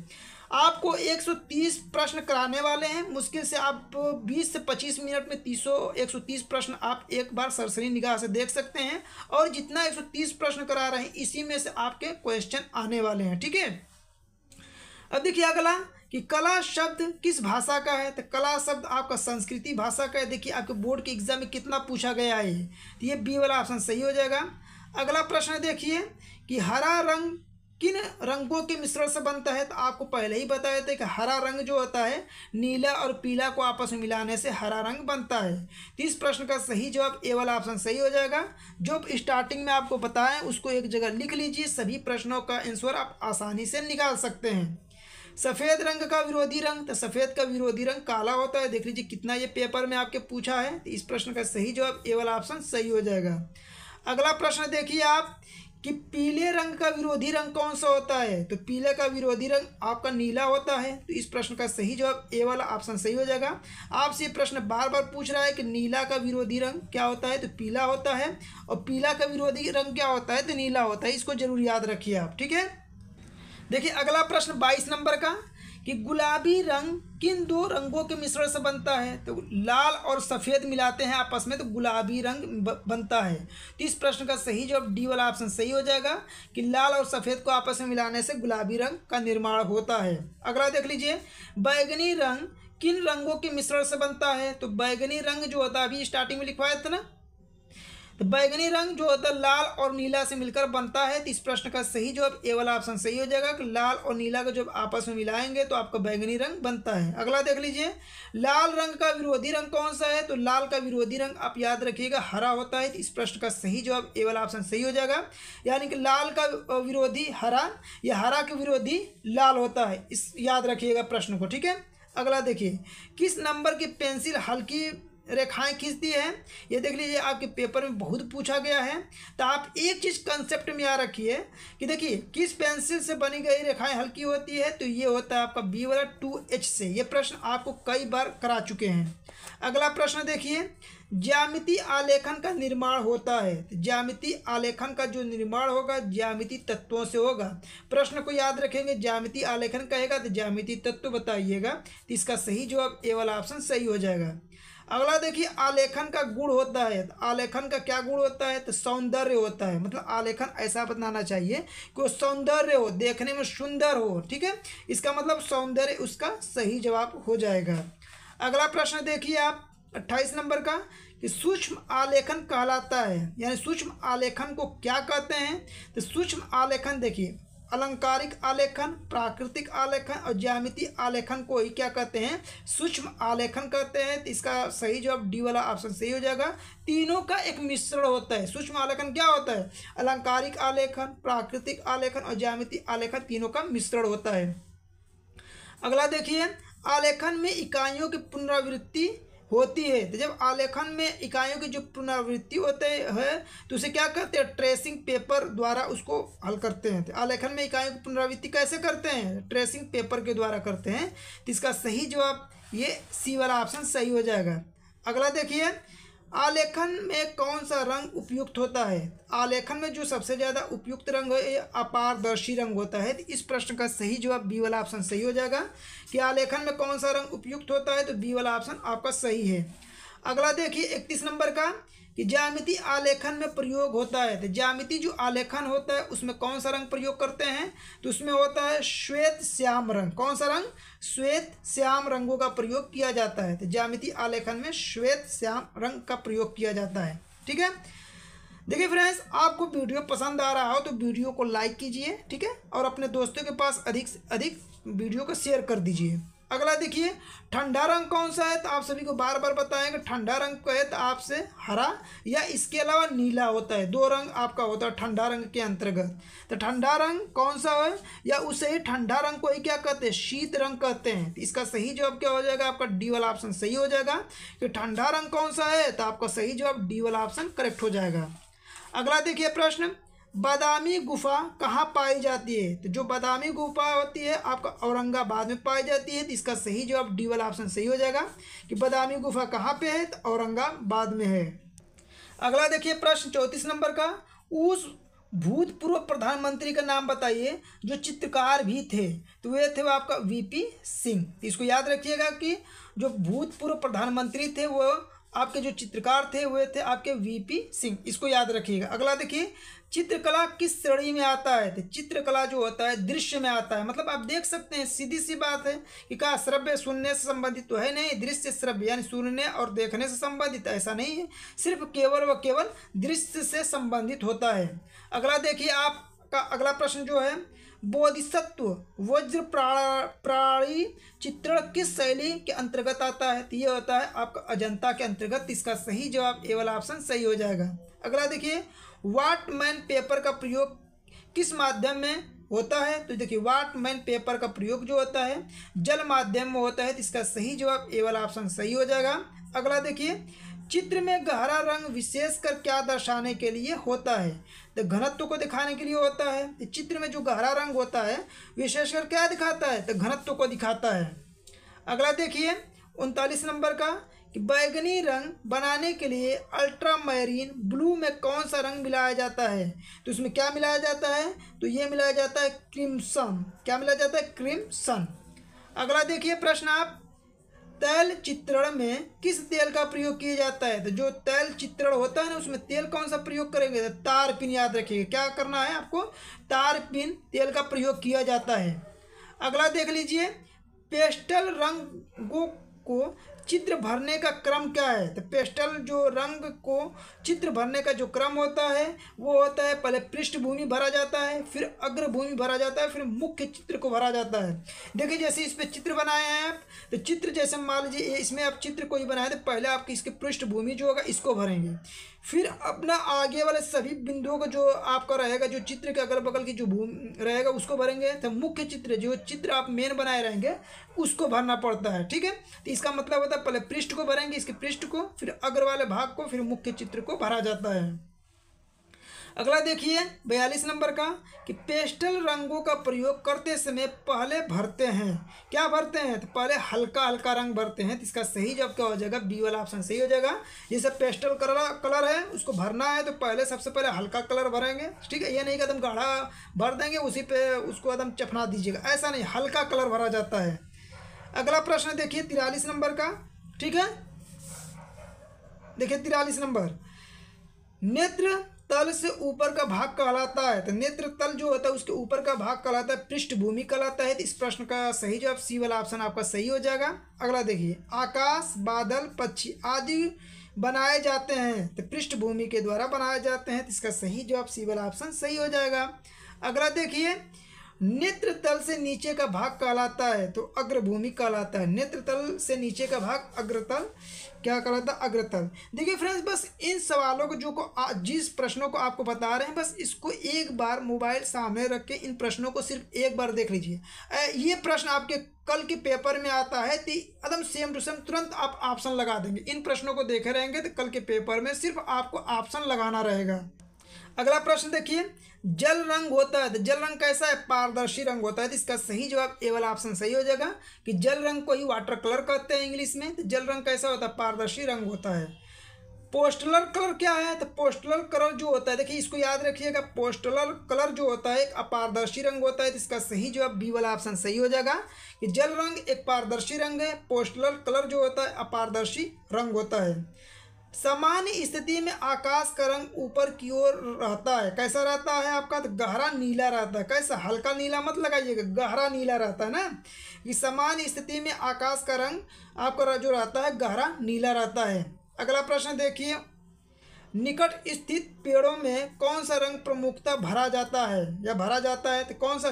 Speaker 1: आपको 130 प्रश्न कराने वाले हैं मुश्किल से आप 20 से 25 मिनट में 300 130 प्रश्न आप एक बार सरसरी निगाह से देख सकते हैं और जितना 130 प्रश्न करा रहे हैं इसी में से आपके क्वेश्चन आने वाले हैं ठीक है अब देखिए अगला कि कला शब्द किस भाषा का है तो कला शब्द आपका संस्कृति भाषा का है देखिए आपके बोर्ड के एग्जाम में कितना पूछा गया है तो ये बी वाला ऑप्शन सही हो जाएगा अगला प्रश्न देखिए कि हरा रंग किन रंगों के मिश्रण से बनता है तो आपको पहले ही बताया था कि हरा रंग जो होता है नीला और पीला को आपस में मिलाने से हरा रंग बनता है तो इस प्रश्न का सही जवाब ए वाला ऑप्शन सही हो जाएगा जो स्टार्टिंग में आपको बताएं उसको एक जगह लिख लीजिए सभी प्रश्नों का आंसर आप आसानी से निकाल सकते हैं सफ़ेद रंग का विरोधी रंग तो सफ़ेद का विरोधी रंग काला होता है देख लीजिए कितना ये पेपर में आपके पूछा है तो इस प्रश्न का सही जवाब ए वाला ऑप्शन सही हो जाएगा अगला प्रश्न देखिए आप कि पीले रंग का विरोधी रंग कौन सा होता है तो पीले का विरोधी रंग आपका नीला होता है तो इस प्रश्न का सही जवाब ए वाला ऑप्शन सही हो जाएगा आपसे ये प्रश्न बार बार पूछ रहा है कि नीला का विरोधी रंग क्या होता है तो पीला होता है और पीला का विरोधी रंग क्या होता है तो नीला होता है इसको जरूर याद रखिए आप ठीक है देखिए अगला प्रश्न बाईस नंबर का कि गुलाबी रंग किन दो रंगों के मिश्रण से बनता है तो लाल और सफ़ेद मिलाते हैं आपस में तो गुलाबी रंग बनता है तो इस प्रश्न का सही जवाब डी वाला ऑप्शन सही हो जाएगा कि लाल और सफ़ेद को आपस में मिलाने से गुलाबी रंग का निर्माण होता है अगला देख लीजिए बैगनी रंग किन रंगों के मिश्रण से बनता है तो बैगनी रंग जो होता है अभी स्टार्टिंग में लिखवाया था ना तो बैगनी रंग जो होता है लाल और नीला से मिलकर बनता है तो इस प्रश्न का सही जवाब ए वाला ऑप्शन सही हो जाएगा कि लाल और नीला को जब आपस में मिलाएंगे तो आपका बैगनी रंग बनता है अगला देख लीजिए लाल रंग का विरोधी रंग कौन सा है तो लाल का विरोधी रंग आप याद रखिएगा हरा होता है तो इस प्रश्न का सही जवाब ए वाला ऑप्शन सही हो जाएगा यानी कि लाल का विरोधी हरा या हरा का विरोधी लाल होता है इस याद रखिएगा प्रश्न को ठीक है अगला देखिए किस नंबर की पेंसिल हल्की रेखाएं खींचती है ये देख लीजिए आपके पेपर में बहुत पूछा गया है तो आप एक चीज़ कंसेप्ट में याद रखिए कि देखिए किस पेंसिल से बनी गई रेखाएं हल्की होती है तो ये होता है आपका बी वाला टू एच से ये प्रश्न आपको कई बार करा चुके हैं अगला प्रश्न देखिए ज्यामिति आलेखन का निर्माण होता है ज्यामिति आलेखन का जो निर्माण होगा ज्यामिति तत्वों से होगा प्रश्न को याद रखेंगे ज्यामिति आलेखन कहेगा तो ज्यामिति तत्व बताइएगा तो इसका सही जवाब ए वाला ऑप्शन सही हो जाएगा अगला देखिए आलेखन का गुण होता है तो आलेखन का क्या गुण होता है तो सौंदर्य होता है मतलब आलेखन ऐसा बनाना चाहिए कि वो सौंदर्य हो देखने में सुंदर हो ठीक है इसका मतलब सौंदर्य उसका सही जवाब हो जाएगा अगला प्रश्न देखिए आप अट्ठाईस नंबर का कि सूक्ष्म आलेखन कहलाता है यानी सूक्ष्म आलेखन को क्या कहते हैं तो सूक्ष्म आलेखन देखिए अलंकारिक आलेखन प्राकृतिक आलेखन और ज्यामिति आलेखन को ही क्या कहते हैं सूक्ष्म आलेखन कहते हैं तो इसका सही जवाब डी वाला ऑप्शन सही हो जाएगा तीनों का एक मिश्रण होता है सूक्ष्म आलेखन क्या होता है अलंकारिक आलेखन प्राकृतिक आलेखन और ज्यामिति आलेखन तीनों का मिश्रण होता है अगला देखिए आलेखन में इकाइयों की पुनरावृत्ति होती है तो जब आलेखन में इकाइयों की जो पुनरावृत्ति होते है तो उसे क्या करते हैं ट्रेसिंग पेपर द्वारा उसको हल करते हैं तो आलेखन में इकाइयों की पुनरावृत्ति कैसे करते हैं ट्रेसिंग पेपर के द्वारा करते हैं तो इसका सही जवाब ये सी वाला ऑप्शन सही हो जाएगा अगला देखिए आलेखन में कौन सा रंग उपयुक्त होता है आलेखन में जो सबसे ज़्यादा उपयुक्त रंग हो अपारदर्शी रंग होता है तो इस प्रश्न का सही जवाब बी वाला ऑप्शन सही हो जाएगा कि आलेखन में कौन सा रंग उपयुक्त होता है तो बी वाला ऑप्शन आपका सही है अगला देखिए इकतीस नंबर का कि ज्यामिति आलेखन में प्रयोग होता है तो ज्यामिति जो आलेखन होता है उसमें कौन सा रंग प्रयोग करते हैं तो उसमें होता है श्वेत श्याम रंग कौन सा रंग श्वेत श्याम रंगों का प्रयोग किया जाता है तो ज्यामिति आलेखन में श्वेत श्याम रंग का प्रयोग किया जाता है ठीक है देखिए फ्रेंड्स आपको वीडियो पसंद आ रहा हो तो वीडियो को लाइक कीजिए ठीक है और अपने दोस्तों के पास अधिक से अधिक वीडियो को शेयर कर दीजिए अगला देखिए ठंडा रंग कौन सा है तो आप सभी को बार बार बताएंगे ठंडा रंग को है तो आपसे हरा या इसके अलावा नीला होता है दो रंग आपका होता है ठंडा रंग के अंतर्गत तो ठंडा रंग कौन सा है या उसे ही ठंडा रंग को ही क्या कहते हैं शीत रंग कहते हैं तो इसका सही जवाब क्या हो जाएगा आपका डी वाला ऑप्शन सही हो जाएगा कि ठंडा रंग कौन सा है तो आपका सही जवाब डी वाला ऑप्शन करेक्ट हो जाएगा अगला देखिए प्रश्न बादामी गुफा कहाँ पाई जाती है तो जो बादामी गुफा होती है आपका औरंगाबाद में पाई जाती है तो इसका सही जवाब डी वाला ऑप्शन सही हो जाएगा कि बादामी गुफा कहाँ पे है तो औरंगाबाद में है अगला देखिए प्रश्न चौंतीस नंबर का उस भूतपूर्व प्रधानमंत्री का नाम बताइए जो चित्रकार भी थे तो वे थे वो आपका वी सिंह तो इसको याद रखिएगा कि जो भूतपूर्व प्रधानमंत्री थे वो आपके जो चित्रकार थे वे थे आपके वीपी सिंह इसको याद रखिएगा अगला देखिए चित्रकला किस श्रेणी में आता है तो चित्रकला जो होता है दृश्य में आता है मतलब आप देख सकते हैं सीधी सी बात है कि कहा श्रव्य सुनने से संबंधित तो है नहीं दृश्य श्रव्य यानी सुनने और देखने से संबंधित ऐसा नहीं है सिर्फ केवल व केवल दृश्य से संबंधित होता है अगला देखिए आपका अगला प्रश्न जो है बोधिसत्व वज्र प्राणी चित्रण किस शैली के अंतर्गत आता है तो ये होता है आपका अजंता के अंतर्गत इसका सही जवाब ए वाला ऑप्शन सही हो जाएगा अगला देखिए वाट मैन पेपर का प्रयोग किस माध्यम में होता है तो देखिए वाट मैन पेपर का प्रयोग जो होता है जल माध्यम में होता है तो इसका सही जवाब ए वाला ऑप्शन सही हो जाएगा अगला देखिए चित्र में गहरा रंग विशेषकर क्या दर्शाने के लिए होता है तो घनत्व को दिखाने के लिए होता है तो चित्र में जो गहरा रंग होता है विशेषकर क्या दिखाता है तो घनत्व को दिखाता है अगला देखिए उनतालीस नंबर का कि बैगनी रंग बनाने के लिए अल्ट्रा मैरीन ब्लू में कौन सा रंग मिलाया जाता है तो इसमें क्या मिलाया जाता है तो ये मिलाया जाता है क्रिमसन क्या मिलाया जाता है क्रिमसन अगला देखिए प्रश्न आप तैल चित्रण में किस तेल का प्रयोग किया जाता है तो जो तैल चित्रण होता है ना उसमें तेल कौन सा प्रयोग करेंगे तो तार पिन याद रखिएगा क्या करना है आपको तार पिन तेल का प्रयोग किया जाता है अगला देख लीजिए पेस्टल रंगों को चित्र भरने का क्रम क्या है तो पेस्टल जो रंग को चित्र भरने का जो क्रम होता है वो होता है पहले पृष्ठभूमि भरा जाता है फिर अग्रभूमि भरा जाता है फिर मुख्य चित्र को भरा जाता है देखिए जैसे इस पर चित्र बनाए हैं आप तो चित्र जैसे मान लीजिए इसमें आप चित्र को ही बनाए तो पहले आपकी इसकी पृष्ठभूमि जो होगा इसको भरेंगे फिर अपना आगे वाले सभी बिंदुओं का जो आपका रहेगा जो चित्र के अगल बगल की जो भूमि रहेगा उसको भरेंगे तो मुख्य चित्र जो चित्र आप मेन बनाए रहेंगे उसको भरना पड़ता है ठीक है तो इसका मतलब होता है पहले पृष्ठ को भरेंगे इसके पृष्ठ को फिर अग्र वाले भाग को फिर मुख्य चित्र को भरा जाता है अगला देखिए बयालीस नंबर का कि पेस्टल रंगों का प्रयोग करते समय पहले भरते हैं क्या भरते हैं तो पहले हल्का हल्का रंग भरते हैं तो इसका सही जब क्या हो जाएगा बी वाला ऑप्शन सही हो जाएगा जैसे पेस्टल कलर कलर है उसको भरना है तो पहले सबसे पहले हल्का कलर भरेंगे ठीक है ये नहीं कदम गाढ़ा भर देंगे उसी पर उसको एकदम चपना दीजिएगा ऐसा नहीं हल्का कलर भरा जाता है अगला प्रश्न देखिए तिरालीस नंबर का ठीक है देखिए तिरालीस नंबर नेत्र तल से ऊपर का भाग कहलाता है तो नेत्र तल जो होता है उसके ऊपर का भाग कहलाता है पृष्ठभूमि कहलाता है तो इस प्रश्न का सही जवाब सी वाला ऑप्शन आपका सही हो जाएगा अगला देखिए आकाश बादल पक्षी आदि बनाए जाते हैं तो पृष्ठभूमि के द्वारा बनाए जाते हैं तो इसका सही जवाब सी वाला ऑप्शन सही हो जाएगा अगला देखिए नेत्र तल से नीचे का भाग कहलाता है तो अग्रभूमि कहलाता है नेत्र तल से नीचे का भाग अग्रतल क्या कहलाता अग्रतल अग्रतर देखिए फ्रेंड्स बस इन सवालों को जो को जिस प्रश्नों को आपको बता रहे हैं बस इसको एक बार मोबाइल सामने रख के इन प्रश्नों को सिर्फ एक बार देख लीजिए ये प्रश्न आपके कल के पेपर में आता है तो एकदम सेम टू सेम तुरंत आप ऑप्शन लगा देंगे इन प्रश्नों को देखे रहेंगे तो कल के पेपर में सिर्फ आपको ऑप्शन लगाना रहेगा अगला प्रश्न देखिए जल रंग होता है तो जल रंग कैसा है पारदर्शी रंग होता है तो इसका सही जवाब ए वाला ऑप्शन सही हो जाएगा कि जल रंग को ही वाटर कलर कहते हैं इंग्लिश में तो जल रंग कैसा होता है पारदर्शी रंग होता है पोस्टलर कलर क्या है तो पोस्टलर कलर जो होता है देखिए इसको याद रखिएगा पोस्टलर कलर जो होता है एक अपारदर्शी रंग होता है तो इसका सही जवाब बी वाला ऑप्शन सही हो जाएगा कि जल रंग एक पारदर्शी रंग है पोस्टलर कलर जो होता है अपारदर्शी रंग होता है सामान्य स्थिति में आकाश का रंग ऊपर की ओर रहता है कैसा रहता है आपका तो गहरा नीला रहता है कैसा हल्का नीला मत लगाइएगा गहरा नीला रहता है ना कि सामान्य स्थिति में आकाश का रंग आपका जो रहता है गहरा नीला रहता है अगला प्रश्न देखिए निकट स्थित पेड़ों में कौन सा रंग प्रमुखता भरा जाता है या भरा जाता है तो कौन सा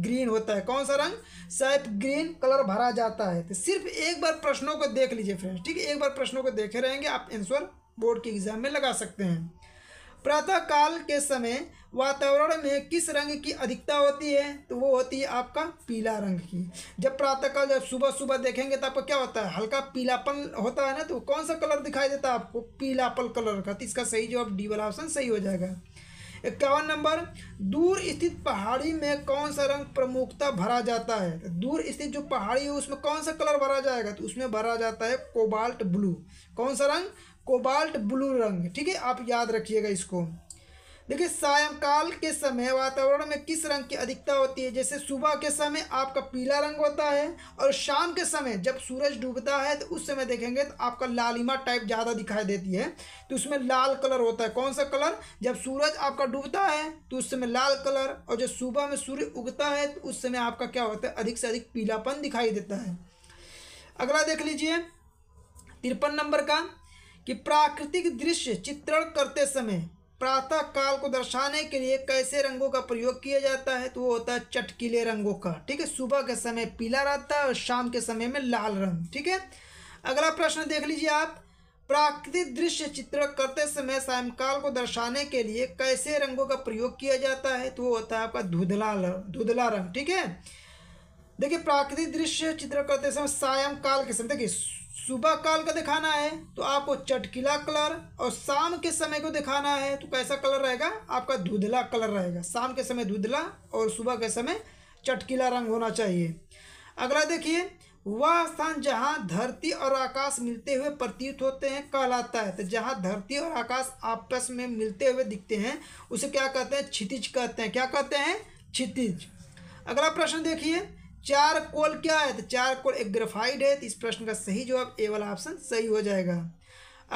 Speaker 1: ग्रीन होता है कौन सा रंग सैप ग्रीन कलर भरा जाता है तो सिर्फ एक बार प्रश्नों को देख लीजिए फ्रेंड्स ठीक है एक बार प्रश्नों को देखे रहेंगे आप आंसर बोर्ड के एग्जाम में लगा सकते हैं प्रातः काल के समय वातावरण में किस रंग की अधिकता होती है तो वो होती है आपका पीला रंग की जब प्रातःकाल जब सुबह सुबह देखेंगे तो आपको क्या होता है हल्का पीलापन होता है ना तो कौन सा कलर दिखाई देता है आपको पीलापल कलर का तो इसका सही जवाब डी वाला ऑप्शन सही हो जाएगा इक्यावन नंबर दूर स्थित पहाड़ी में कौन सा रंग प्रमुखता भरा जाता है तो दूर स्थित जो पहाड़ी है उसमें कौन सा कलर भरा जाएगा तो उसमें भरा जाता है कोबाल्ट ब्लू कौन सा रंग कोबाल्ट ब्लू रंग ठीक है आप याद रखिएगा इसको देखिए सायंकाल के समय वातावरण में किस रंग की अधिकता होती है जैसे सुबह के समय आपका पीला रंग होता है और शाम के समय जब सूरज डूबता है तो उस समय देखेंगे तो आपका लालिमा टाइप ज़्यादा दिखाई देती है तो उसमें लाल कलर होता है कौन सा कलर जब सूरज आपका डूबता है तो उस समय लाल कलर और जब सुबह में सूर्य उगता है तो उस समय आपका क्या होता है अधिक से अधिक पीलापन दिखाई देता है अगला देख लीजिए तिरपन नंबर का कि प्राकृतिक दृश्य चित्रण करते समय प्रातः काल को दर्शाने के लिए कैसे रंगों का प्रयोग किया जाता है तो वो होता है चटकीले रंगों का ठीक है सुबह के समय पीला रहता है और शाम के समय में लाल रंग ठीक है अगला प्रश्न देख लीजिए आप प्राकृतिक दृश्य चित्र करते समय सायंकाल को दर्शाने के लिए कैसे रंगों का प्रयोग किया जाता है तो वो होता है आपका धुधला रंग धुधला रंग ठीक है देखिए प्राकृतिक दृश्य चित्र करते समय सायंकाल के समय देखिए सुबह काल का दिखाना है तो आपको चटकीला कलर और शाम के समय को दिखाना है तो कैसा कलर रहेगा आपका धुंधला कलर रहेगा शाम के समय धुंधला और सुबह के समय चटकीला रंग होना चाहिए अगला देखिए वह स्थान जहाँ धरती और आकाश मिलते हुए प्रतीत होते हैं कहलाता है तो जहाँ धरती और आकाश आपस में मिलते हुए दिखते हैं उसे क्या कहते हैं क्षितिज कहते हैं क्या कहते हैं क्षितिज अगला प्रश्न देखिए चार कोल क्या है तो चार कोल एक ग्रेफाइड है तो इस प्रश्न का सही जवाब ए वाला ऑप्शन सही हो जाएगा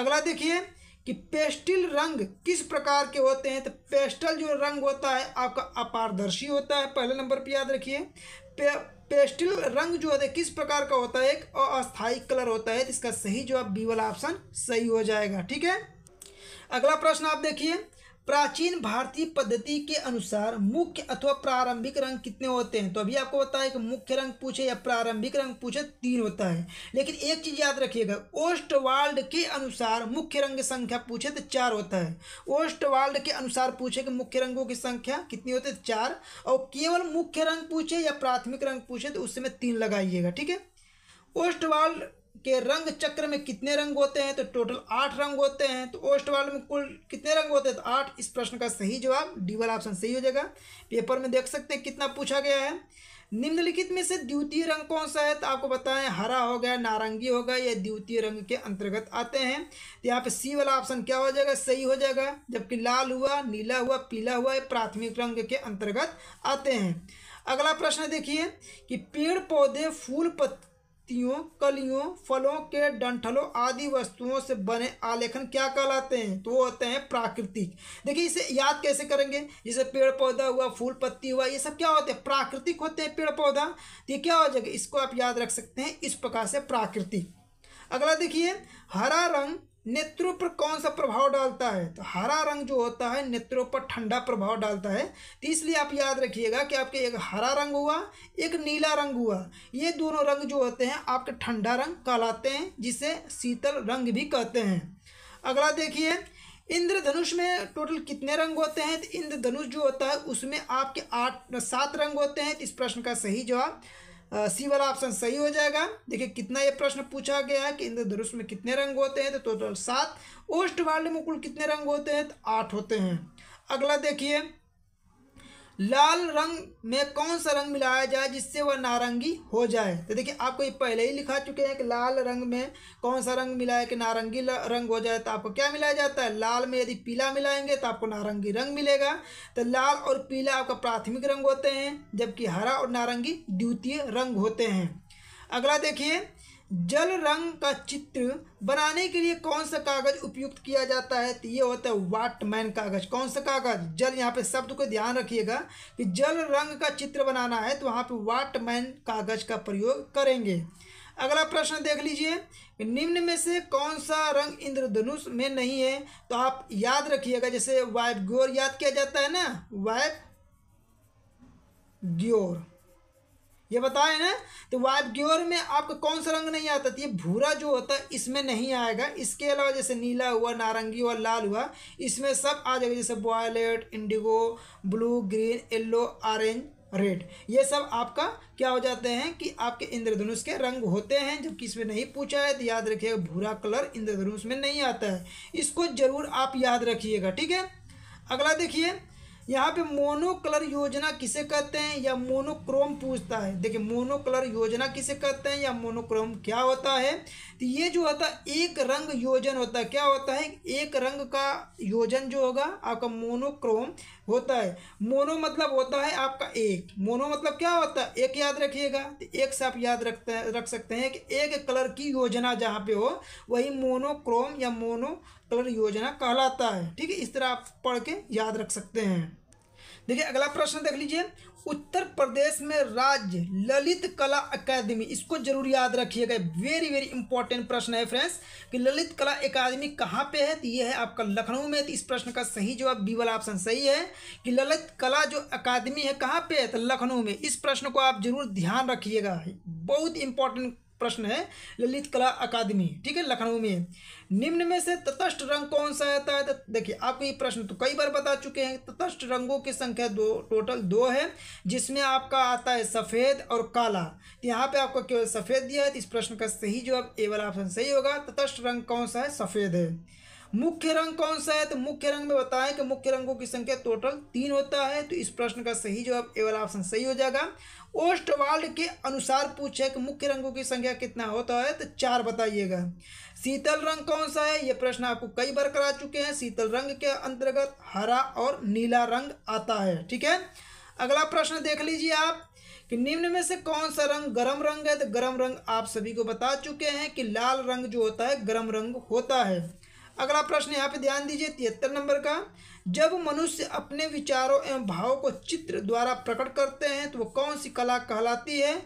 Speaker 1: अगला देखिए कि पेस्टिल रंग किस प्रकार के होते हैं तो पेस्टल जो रंग होता है आपका अपारदर्शी होता है पहले नंबर पर याद रखिए पे, पेस्टिल रंग जो होता है किस प्रकार का होता है एक अस्थायी कलर होता है तो इसका सही जवाब बी वाला ऑप्शन सही हो जाएगा ठीक है अगला प्रश्न आप देखिए प्राचीन भारतीय पद्धति के अनुसार मुख्य अथवा प्रारंभिक रंग कितने होते हैं तो अभी आपको बताया कि मुख्य रंग पूछे या प्रारंभिक रंग पूछे तीन होता है लेकिन एक चीज़ याद रखिएगा ओस्टवाल्ड के अनुसार मुख्य रंग की संख्या पूछे तो चार होता है ओस्टवाल्ड के अनुसार पूछे कि मुख्य रंगों की संख्या कितनी होती है चार और केवल मुख्य रंग पूछे या प्राथमिक रंग पूछे तो उसमें तीन लगाइएगा ठीक है ओस्टवाल्ड के रंग चक्र में कितने रंग होते हैं तो टोटल आठ रंग होते हैं तो ओस्ट वाल में कुल कितने रंग होते हैं तो आठ इस प्रश्न का सही जवाब डी वाला ऑप्शन सही हो जाएगा पेपर में देख सकते हैं कितना पूछा गया है निम्नलिखित में से द्वितीय रंग कौन सा है तो आपको बताएं हरा हो गया नारंगी होगा या द्वितीय रंग के अंतर्गत आते हैं तो यहाँ पे सी वाला ऑप्शन क्या हो जाएगा सही हो जाएगा जबकि लाल हुआ नीला हुआ पीला हुआ ये प्राथमिक रंग के अंतर्गत आते हैं अगला प्रश्न देखिए कि पेड़ पौधे फूल पत पत्तियों कलियों फलों के डंठलों आदि वस्तुओं से बने आलेखन क्या कहलाते हैं तो वो होते हैं प्राकृतिक देखिए इसे याद कैसे करेंगे जैसे पेड़ पौधा हुआ फूल पत्ती हुआ ये सब क्या होते हैं प्राकृतिक होते हैं पेड़ पौधा तो ये क्या हो जाएगा इसको आप याद रख सकते हैं इस प्रकार से प्राकृतिक अगला देखिए हरा रंग नेत्रों पर कौन सा प्रभाव डालता है तो हरा रंग जो होता है नेत्रों पर ठंडा प्रभाव डालता है तो इसलिए आप याद रखिएगा कि आपके एक हरा रंग हुआ एक नीला रंग हुआ ये दोनों रंग जो होते हैं आपके ठंडा रंग कहलाते हैं जिसे शीतल रंग भी कहते हैं अगला देखिए इंद्रधनुष में टोटल कितने रंग होते हैं तो इंद्रधनुष जो होता है उसमें आपके आठ सात रंग होते हैं तो इस प्रश्न का सही जवाब सी वाला ऑप्शन सही हो जाएगा देखिए कितना ये प्रश्न पूछा गया है कि इंद्रधनुष में कितने रंग होते हैं तो टोटल सात ओष्ठ वाले में कुल कितने रंग होते हैं तो आठ होते हैं अगला देखिए लाल रंग में कौन सा रंग मिलाया जाए जिससे वह नारंगी हो जाए तो देखिए आपको ये पहले ही लिखा चुके हैं कि लाल रंग में कौन सा रंग मिलाया कि नारंगी रंग हो जाए तो आपको क्या मिलाया जाता है लाल में यदि पीला मिलाएंगे तो आपको नारंगी रंग मिलेगा तो लाल और पीला आपका प्राथमिक रंग होते हैं जबकि हरा और नारंगी द्वितीय रंग होते हैं अगला देखिए जल रंग का चित्र बनाने के लिए कौन सा कागज उपयुक्त किया जाता है तो ये होता है वाटमैन कागज कौन सा कागज जल यहाँ पे शब्द को ध्यान रखिएगा कि जल रंग का चित्र बनाना है तो वहाँ पे वाटमैन कागज का प्रयोग करेंगे अगला प्रश्न देख लीजिए निम्न में से कौन सा रंग इंद्रधनुष में नहीं है तो आप याद रखिएगा जैसे वाइब ग्योर याद किया जाता है ना वाइब ग्योर ये बताए ना तो वाइट ग्योर में आपका कौन सा रंग नहीं आता तो ये भूरा जो होता है इसमें नहीं आएगा इसके अलावा जैसे नीला हुआ नारंगी हुआ लाल हुआ इसमें सब आ जाएगा जैसे violet indigo blue green yellow orange red ये सब आपका क्या हो जाते हैं कि आपके इंद्रधनुष के रंग होते हैं जबकि इसमें नहीं पूछा है तो याद रखिएगा भूरा कलर इंद्रधनुष में नहीं आता है इसको ज़रूर आप याद रखिएगा ठीक है अगला देखिए यहाँ पे मोनो कलर योजना किसे कहते हैं या मोनोक्रोम पूछता है देखिए मोनो कलर योजना किसे कहते हैं या मोनोक्रोम क्या होता है तो ये जो होता है एक रंग योजन होता है क्या होता है एक रंग का योजन जो होगा आपका मोनोक्रोम होता है मोनो मतलब होता है आपका एक मोनो मतलब क्या होता है एक याद रखिएगा तो एक से आप याद रखते रख सकते हैं कि एक कलर की योजना जहाँ पे हो वही मोनोक्रोम या मोनो कलर योजना कहलाता है ठीक है इस तरह आप पढ़ के याद रख सकते हैं देखिए अगला प्रश्न देख लीजिए उत्तर प्रदेश में राज्य ललित कला अकादमी इसको जरूर याद रखिएगा वेरी वेरी इंपॉर्टेंट प्रश्न है फ्रेंड्स कि ललित कला अकादमी कहाँ पे है तो ये है आपका लखनऊ में तो इस प्रश्न का सही जवाब बी वाला ऑप्शन सही है कि ललित कला जो अकादमी है कहाँ पे है तो लखनऊ में इस प्रश्न को आप जरूर ध्यान रखिएगा बहुत इंपॉर्टेंट प्रश्न है ललित कला अकादमी ठीक है लखनऊ में निम्न में से तटस्थ रंग कौन सा आता है तो देखिए आपको ये प्रश्न तो कई बार बता चुके हैं तटस्थ रंगों की संख्या दो टोटल दो है जिसमें आपका आता है सफ़ेद और काला तो यहाँ पे आपको केवल सफ़ेद दिया है तो इस प्रश्न का सही जवाब ए वाला ऑप्शन सही होगा तटस्थ रंग कौन सा है सफ़ेद है मुख्य रंग कौन सा है तो मुख्य रंग में बताएं कि मुख्य रंगों की संख्या टोटल तीन होता है तो इस प्रश्न का सही जवाब ए वाला ऑप्शन सही हो जाएगा ओस्टवाल्ड के अनुसार पूछे कि मुख्य रंगों की संख्या कितना होता है तो चार बताइएगा शीतल रंग कौन सा है ये प्रश्न आपको कई बार करा चुके हैं शीतल रंग के अंतर्गत हरा और नीला रंग आता है ठीक है अगला प्रश्न देख लीजिए आप कि निम्न में से कौन सा रंग गर्म रंग है तो गर्म रंग आप सभी को बता चुके हैं कि लाल रंग जो होता है गर्म रंग होता है अगला प्रश्न यहाँ पे ध्यान दीजिए तिहत्तर नंबर का जब मनुष्य अपने विचारों एवं भाव को चित्र द्वारा प्रकट करते हैं तो वो कौन सी कला कहलाती है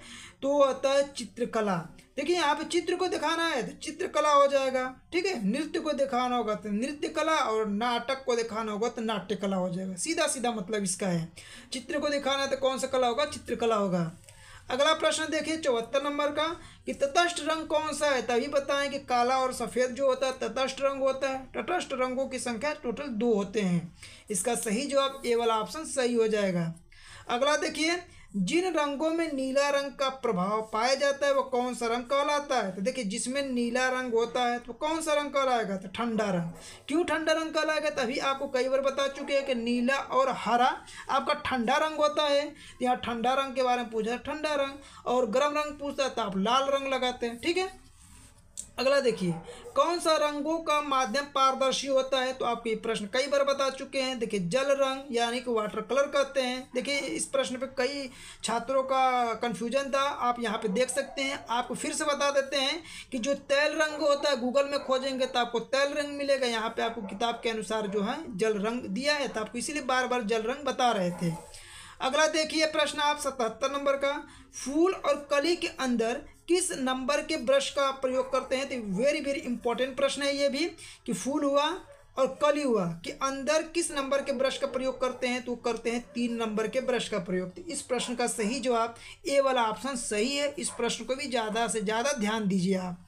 Speaker 1: तो होता है चित्रकला देखिए यहाँ पे चित्र को दिखाना है तो चित्रकला हो जाएगा ठीक है नृत्य को दिखाना होगा तो नृत्य कला और नाटक को दिखाना होगा तो नाट्य कला हो जाएगा सीधा सीधा मतलब इसका है चित्र को दिखाना है तो कौन सा कला होगा चित्रकला होगा अगला प्रश्न देखिए चौहत्तर नंबर का कि तटस्थ रंग कौन सा है तभी बताएं कि काला और सफ़ेद जो होता है तटस्थ रंग होता है तटस्थ रंगों की संख्या टोटल दो होते हैं इसका सही जवाब ए वाला ऑप्शन सही हो जाएगा अगला देखिए जिन रंगों में नीला रंग का प्रभाव पाया जाता है वो कौन सा रंग कहलाता है तो देखिए जिसमें नीला रंग होता है तो कौन सा रंग कहलाएगा तो ठंडा रंग क्यों ठंडा रंग कहलाएगा तभी आपको कई बार बता चुके हैं कि नीला और हरा आपका ठंडा रंग होता है तो यहाँ ठंडा रंग के बारे में पूछा ठंडा रंग और गर्म रंग पूछता है तो आप लाल रंग लगाते हैं ठीक है अगला देखिए कौन सा रंगों का माध्यम पारदर्शी होता है तो आप ये प्रश्न कई बार बता चुके हैं देखिए जल रंग यानी कि वाटर कलर कहते हैं देखिए इस प्रश्न पे कई छात्रों का कन्फ्यूजन था आप यहाँ पे देख सकते हैं आपको फिर से बता देते हैं कि जो तैल रंग होता है गूगल में खोजेंगे तो आपको तैल रंग मिलेगा यहाँ पर आपको किताब के अनुसार जो है जल रंग दिया है तो आपको इसीलिए बार बार जल रंग बता रहे थे अगला देखिए प्रश्न आप सतहत्तर नंबर का फूल और कली के अंदर किस नंबर के ब्रश का प्रयोग करते हैं तो वेरी वेरी इंपॉर्टेंट प्रश्न है ये भी कि फूल हुआ और कली हुआ कि अंदर किस नंबर के ब्रश का प्रयोग करते हैं तो करते हैं तीन नंबर के ब्रश का प्रयोग तो इस प्रश्न का सही जवाब ए वाला ऑप्शन सही है इस प्रश्न को भी ज़्यादा से ज़्यादा ध्यान दीजिए आप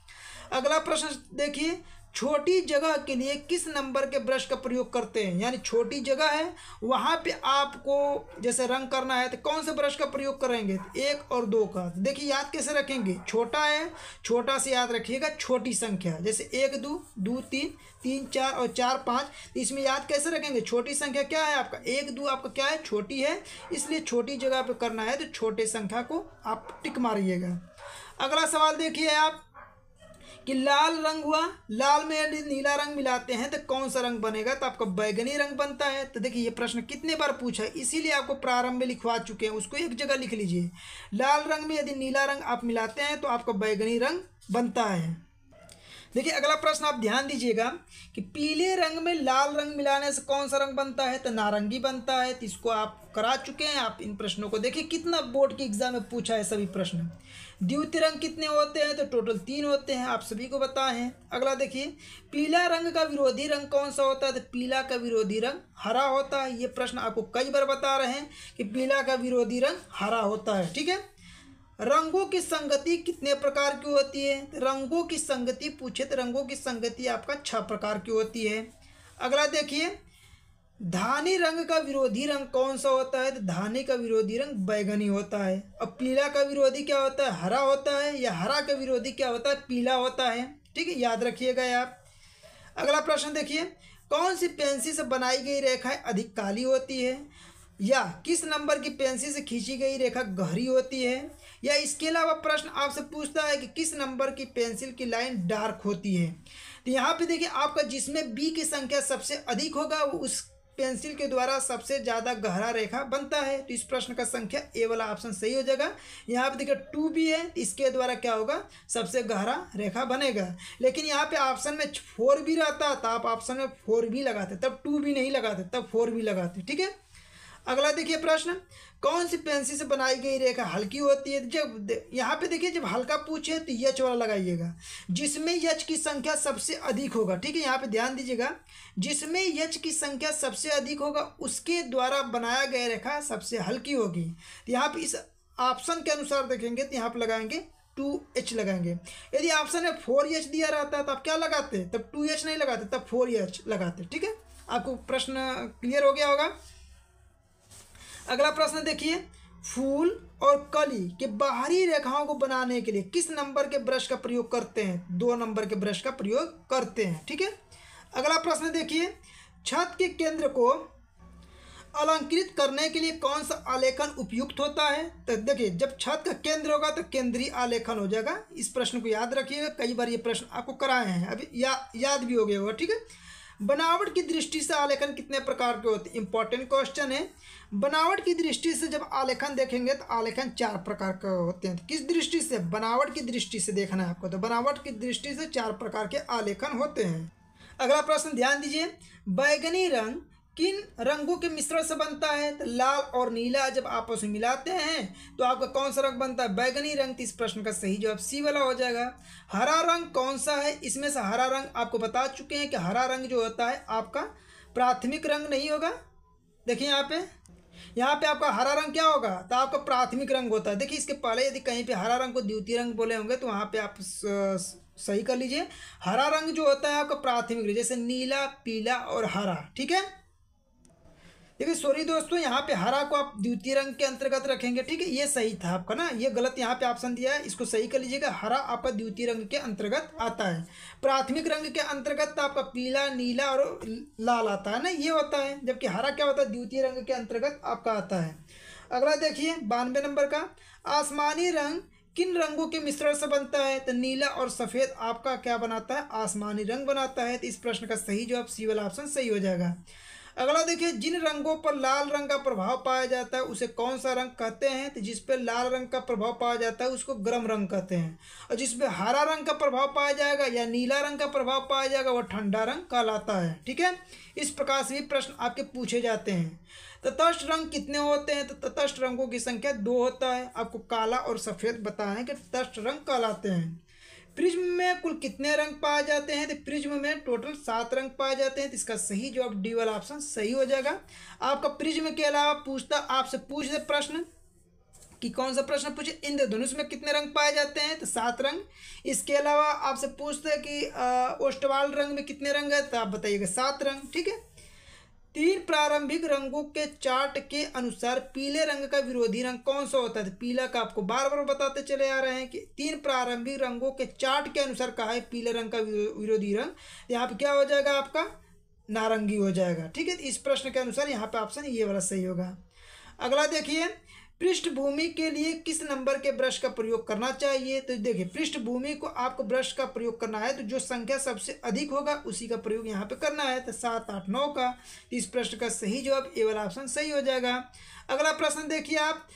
Speaker 1: अगला प्रश्न देखिए छोटी जगह के लिए किस नंबर के ब्रश का प्रयोग करते हैं यानी छोटी जगह है वहाँ पे आपको जैसे रंग करना है तो कौन से ब्रश का प्रयोग करेंगे एक और दो का देखिए याद कैसे रखेंगे छोटा है छोटा से याद रखिएगा छोटी संख्या जैसे एक दो दो तीन तीन चार और चार पाँच तो इसमें याद कैसे रखेंगे छोटी संख्या क्या है आपका एक दो आपका क्या है छोटी है इसलिए छोटी जगह पर करना है तो छोटे संख्या को आप टिक मारिएगा अगला सवाल देखिए आप कि लाल रंग हुआ लाल में यदि नीला रंग मिलाते हैं तो कौन सा रंग बनेगा तो आपका बैगनी रंग बनता है तो देखिए ये प्रश्न कितने बार पूछा है इसीलिए आपको प्रारंभ में लिखवा चुके हैं उसको एक जगह लिख लीजिए लाल रंग में यदि नीला रंग आप मिलाते हैं तो आपका बैगनी रंग बनता है देखिए अगला प्रश्न आप ध्यान दीजिएगा कि पीले रंग में लाल रंग मिलाने से कौन सा रंग बनता है तो नारंगी बनता है तो इसको आप करा चुके हैं आप इन प्रश्नों को देखिए कितना बोर्ड के एग्जाम में पूछा है सभी प्रश्न द्वितीय रंग कितने होते हैं तो टोटल तीन होते हैं आप सभी को बताए हैं अगला देखिए पीला रंग का विरोधी रंग कौन सा होता है तो पीला का विरोधी रंग हरा होता है ये प्रश्न आपको कई बार बता रहे हैं कि पीला का विरोधी रंग हरा होता है ठीक है रंगों की संगति कितने प्रकार की होती है रंगों की संगति पूछे तो रंगों की संगति आपका छह प्रकार की होती है अगला देखिए धानी रंग का विरोधी रंग कौन सा होता है तो धानी का विरोधी रंग बैगनी होता है अब पीला का विरोधी क्या होता है हरा होता है या हरा का विरोधी क्या होता है पीला होता है ठीक है याद रखिएगा आप अगला प्रश्न देखिए कौन सी पेंसिल से बनाई गई रेखाएं अधिक काली होती है या किस नंबर की पेंसिल से खींची गई रेखा गहरी होती है या इसके अलावा प्रश्न आपसे पूछता है कि किस नंबर की पेंसिल की लाइन डार्क होती है तो यहाँ पे देखिए आपका जिसमें बी की संख्या सबसे अधिक होगा वो उस पेंसिल के द्वारा सबसे ज़्यादा गहरा रेखा बनता है तो इस प्रश्न का संख्या ए वाला ऑप्शन सही हो जाएगा यहाँ पे देखिए टू भी है तो इसके द्वारा क्या होगा सबसे गहरा रेखा बनेगा लेकिन यहाँ पे ऑप्शन में फोर भी रहता तो आप ऑप्शन में फोर भी लगाते तब टू भी नहीं लगाते तब फोर भी लगाते ठीक है अगला देखिए प्रश्न कौन सी पेंसिल से बनाई गई रेखा हल्की होती है जब यहाँ पे देखिए जब हल्का पूछे तो यच वाला लगाइएगा जिसमें यच की संख्या सबसे अधिक होगा ठीक है यहाँ पे ध्यान दीजिएगा जिसमें यच की संख्या सबसे अधिक होगा उसके द्वारा बनाया गया रेखा सबसे हल्की होगी तो यहाँ पे इस ऑप्शन के अनुसार देखेंगे तो यहाँ पर लगाएंगे टू एच लगाएंगे यदि ऑप्शन में फोर एच दिया रहता है तो आप क्या लगाते तब टू एच नहीं लगाते तब फोर एच लगाते ठीक है आपको प्रश्न क्लियर हो गया होगा अगला प्रश्न देखिए फूल और कली के बाहरी रेखाओं को बनाने के लिए किस नंबर के ब्रश का प्रयोग करते हैं दो नंबर के ब्रश का प्रयोग करते हैं ठीक है अगला प्रश्न देखिए छत के केंद्र को अलंकृत करने के लिए कौन सा आलेखन उपयुक्त होता है तो देखिए जब छत का केंद्र होगा तो केंद्रीय आलेखन हो जाएगा इस प्रश्न को याद रखिएगा कई बार ये प्रश्न आपको कराए हैं अभी या याद भी हो गया होगा ठीक है बनावट की दृष्टि से आलेखन कितने प्रकार के होते हैं इंपॉर्टेंट क्वेश्चन है बनावट की दृष्टि से जब आलेखन देखेंगे तो आलेखन चार प्रकार के होते हैं तो किस दृष्टि से बनावट की दृष्टि से देखना है आपको तो बनावट की दृष्टि से चार प्रकार के आलेखन होते हैं अगला प्रश्न ध्यान दीजिए बैगनी रंग किन रंगों के मिश्रण से बनता है तो लाल और नीला जब आपस में मिलाते हैं तो आपका कौन सा रंग बनता है बैगनी रंग तो इस प्रश्न का सही जवाब सी वाला हो जाएगा हरा रंग कौन सा है इसमें से हरा रंग आपको बता चुके हैं कि हरा रंग जो होता है आपका प्राथमिक रंग नहीं होगा देखिए यहाँ पे यहाँ पे आपका हरा रंग क्या होगा तो आपका प्राथमिक रंग होता है देखिए इसके पहले यदि कहीं पे हरा रंग को द्वितीय रंग बोले होंगे तो वहाँ पे आप सही कर लीजिए हरा रंग जो होता है आपका प्राथमिक जैसे नीला पीला और हरा ठीक है देखिए सॉरी दोस्तों यहाँ पे हरा को आप द्वितीय रंग के अंतर्गत रखेंगे ठीक है ये सही था आपका ना ये गलत यहाँ पे ऑप्शन दिया है इसको सही कर लीजिएगा हरा आपका द्वितीय रंग के अंतर्गत आता है प्राथमिक रंग के अंतर्गत आपका पीला नीला और लाल आता है ना ये होता है जबकि हरा क्या होता है द्वितीय रंग के अंतर्गत आपका आता है अगला देखिए बानवे नंबर का आसमानी रंग किन रंगों के मिश्रण से बनता है तो नीला और सफ़ेद आपका क्या बनाता है आसमानी रंग बनाता है तो इस प्रश्न का सही जवाब सी वाला ऑप्शन सही हो जाएगा अगला देखिए जिन रंगों पर लाल रंग का प्रभाव पाया जाता है उसे कौन सा रंग कहते हैं तो जिस पर लाल रंग का प्रभाव पाया जाता है उसको गर्म रंग कहते हैं और जिस पे हरा रंग का प्रभाव पाया जाएगा या नीला रंग का प्रभाव पाया जाएगा वह ठंडा रंग कहलाता है ठीक है इस प्रकार से भी प्रश्न आपके पूछे जाते हैं तटस्थ रंग कितने होते हैं तो तटस्थ रंगों की संख्या दो होता है आपको काला और सफ़ेद बताया कि तटस्थ रंग कहलाते हैं प्रिज्म में कुल कितने रंग पाए जाते हैं तो प्रिज्म में टोटल सात रंग पाए जाते हैं तो इसका सही जवाब डी वाला ऑप्शन सही हो जाएगा आपका प्रिज्म के अलावा पूछता आपसे पूछ दे प्रश्न कि कौन सा प्रश्न पूछे इंद्रधनुष में कितने रंग पाए जाते हैं तो सात रंग इसके अलावा आपसे पूछते हैं कि ओस्टवाल रंग में कितने रंग है तो आप बताइएगा सात रंग ठीक है तीन प्रारंभिक रंगों के चार्ट के अनुसार पीले रंग का विरोधी रंग कौन सा होता है तो पीला का आपको बार बार बताते चले आ रहे हैं कि तीन प्रारंभिक रंगों के चार्ट के अनुसार कहा है पीले रंग का विरोधी रंग यहाँ पे क्या हो जाएगा आपका नारंगी हो जाएगा ठीक है तो इस प्रश्न के अनुसार यहाँ पे ऑप्शन ये वाला सही होगा अगला देखिए पृष्ठभूमि के लिए किस नंबर के ब्रश का प्रयोग करना चाहिए तो देखिए पृष्ठभूमि को आपको ब्रश का प्रयोग करना है तो जो संख्या सबसे अधिक होगा उसी का प्रयोग यहाँ पे करना है तो सात आठ नौ का तो इस प्रश्न का सही जवाब ए वाला ऑप्शन सही हो जाएगा अगला प्रश्न देखिए आप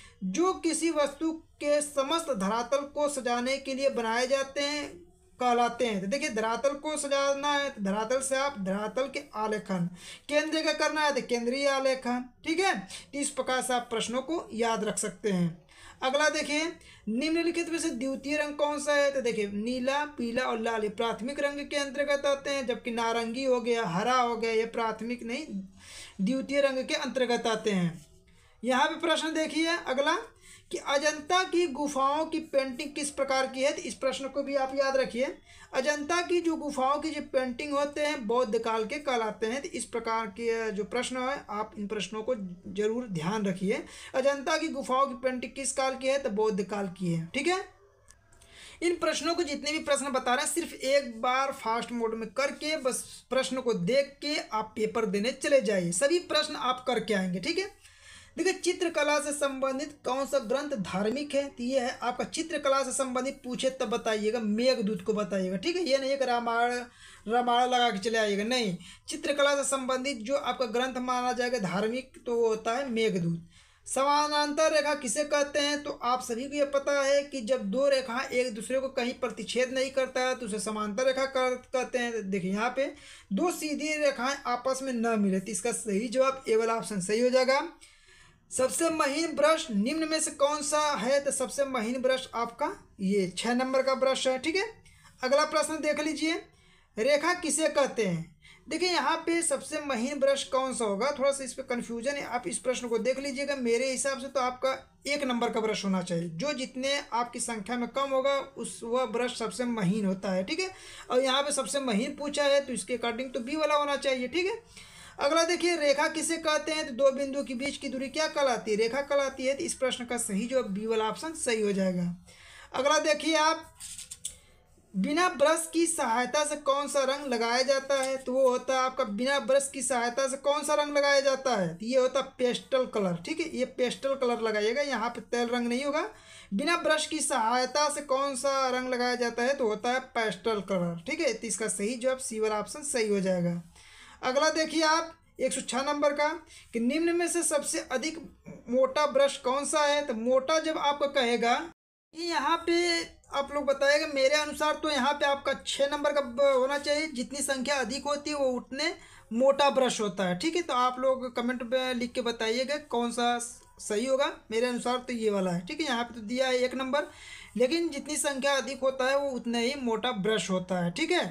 Speaker 1: जो किसी वस्तु के समस्त धरातल को सजाने के लिए बनाए जाते हैं कहलाते हैं तो देखिए धरातल को सजाना है तो धरातल से आप धरातल के आलेखन केंद्र का करना है तो केंद्रीय आलेखन ठीक है तो इस प्रकार से आप प्रश्नों को याद रख सकते हैं अगला देखिए निम्नलिखित में से द्वितीय रंग कौन सा है तो देखिए नीला पीला और लाल ये प्राथमिक रंग के अंतर्गत आते हैं जबकि नारंगी हो गया हरा हो गया ये प्राथमिक नहीं द्वितीय रंग के अंतर्गत आते हैं यहाँ पे प्रश्न देखिए अगला कि अजंता की गुफाओं की पेंटिंग किस प्रकार की है तो इस प्रश्न को भी आप याद रखिए अजंता की जो गुफाओं की जो पेंटिंग होते हैं बौद्ध काल के कहलाते हैं तो इस प्रकार के जो प्रश्न है आप इन प्रश्नों को जरूर ध्यान रखिए अजंता की गुफाओं की पेंटिंग किस काल की है तो बौद्ध काल की है ठीक है इन प्रश्नों को जितने भी प्रश्न बता रहे हैं सिर्फ एक बार फास्ट मोड में करके बस प्रश्न को देख के आप पेपर देने चले जाइए सभी प्रश्न आप करके आएंगे ठीक है देखिए चित्रकला से संबंधित कौन सा ग्रंथ धार्मिक है तो ये है आपका चित्रकला से संबंधित पूछे तब बताइएगा मेघदूत को बताइएगा ठीक है ये नहीं एक रामायण रामायण लगा के चले आइएगा नहीं चित्रकला से संबंधित जो आपका ग्रंथ माना जाएगा धार्मिक तो वो होता है मेघदूत समानांतर रेखा किसे कहते हैं तो आप सभी को ये पता है कि जब दो रेखा एक दूसरे को कहीं प्रतिच्छेद नहीं करता है तो उसे समांतर रेखा कर, कहते हैं देखिए यहाँ पे दो सीधी रेखाएं आपस में न मिले तो इसका सही जवाब एवल ऑप्शन सही हो जाएगा सबसे महीन ब्रश निम्न में से कौन सा है तो सबसे महीन ब्रश आपका ये छः नंबर का ब्रश है ठीक है अगला प्रश्न देख लीजिए रेखा किसे कहते हैं देखिए यहाँ पे सबसे महीन ब्रश कौन सा होगा थोड़ा सा इस पर कन्फ्यूजन है आप इस प्रश्न को देख लीजिएगा मेरे हिसाब से तो आपका एक नंबर का ब्रश होना चाहिए जो जितने आपकी संख्या में कम होगा उस वह ब्रश सबसे महीन होता है ठीक है और यहाँ पे सबसे महीन पूछा है तो इसके अकॉर्डिंग तो बी वाला होना चाहिए ठीक है अगला देखिए रेखा किसे कहते हैं तो दो बिंदु के बीच की दूरी क्या कहलाती है रेखा कहलाती है तो इस प्रश्न का सही जो बी वाला ऑप्शन सही हो जाएगा अगला देखिए आप बिना ब्रश की सहायता से कौन सा रंग लगाया जाता है तो वो होता है आपका बिना ब्रश की सहायता से कौन सा रंग लगाया जाता है तो ये होता है पेस्टल कलर ठीक है ये पेस्टल कलर लगाइएगा यहाँ पे तेल रंग नहीं होगा बिना ब्रश की सहायता से कौन सा रंग लगाया जाता है तो होता है पेस्टल कलर ठीक है तो इसका सही जो आप सीवर ऑप्शन सही हो जाएगा अगला देखिए आप एक सौ छः नंबर का कि निम्न में से सबसे अधिक मोटा ब्रश कौन सा है तो मोटा जब आपका कहेगा कि यहाँ पे आप लोग बताएगा मेरे अनुसार तो यहाँ पे आपका छः नंबर का होना चाहिए जितनी संख्या अधिक होती है वो उतने मोटा ब्रश होता है ठीक है तो आप लोग कमेंट में लिख के बताइएगा कौन सा सही होगा मेरे अनुसार तो ये वाला है ठीक है यहाँ पे तो दिया है एक नंबर लेकिन जितनी संख्या अधिक होता है वो उतना ही मोटा ब्रश होता है ठीक है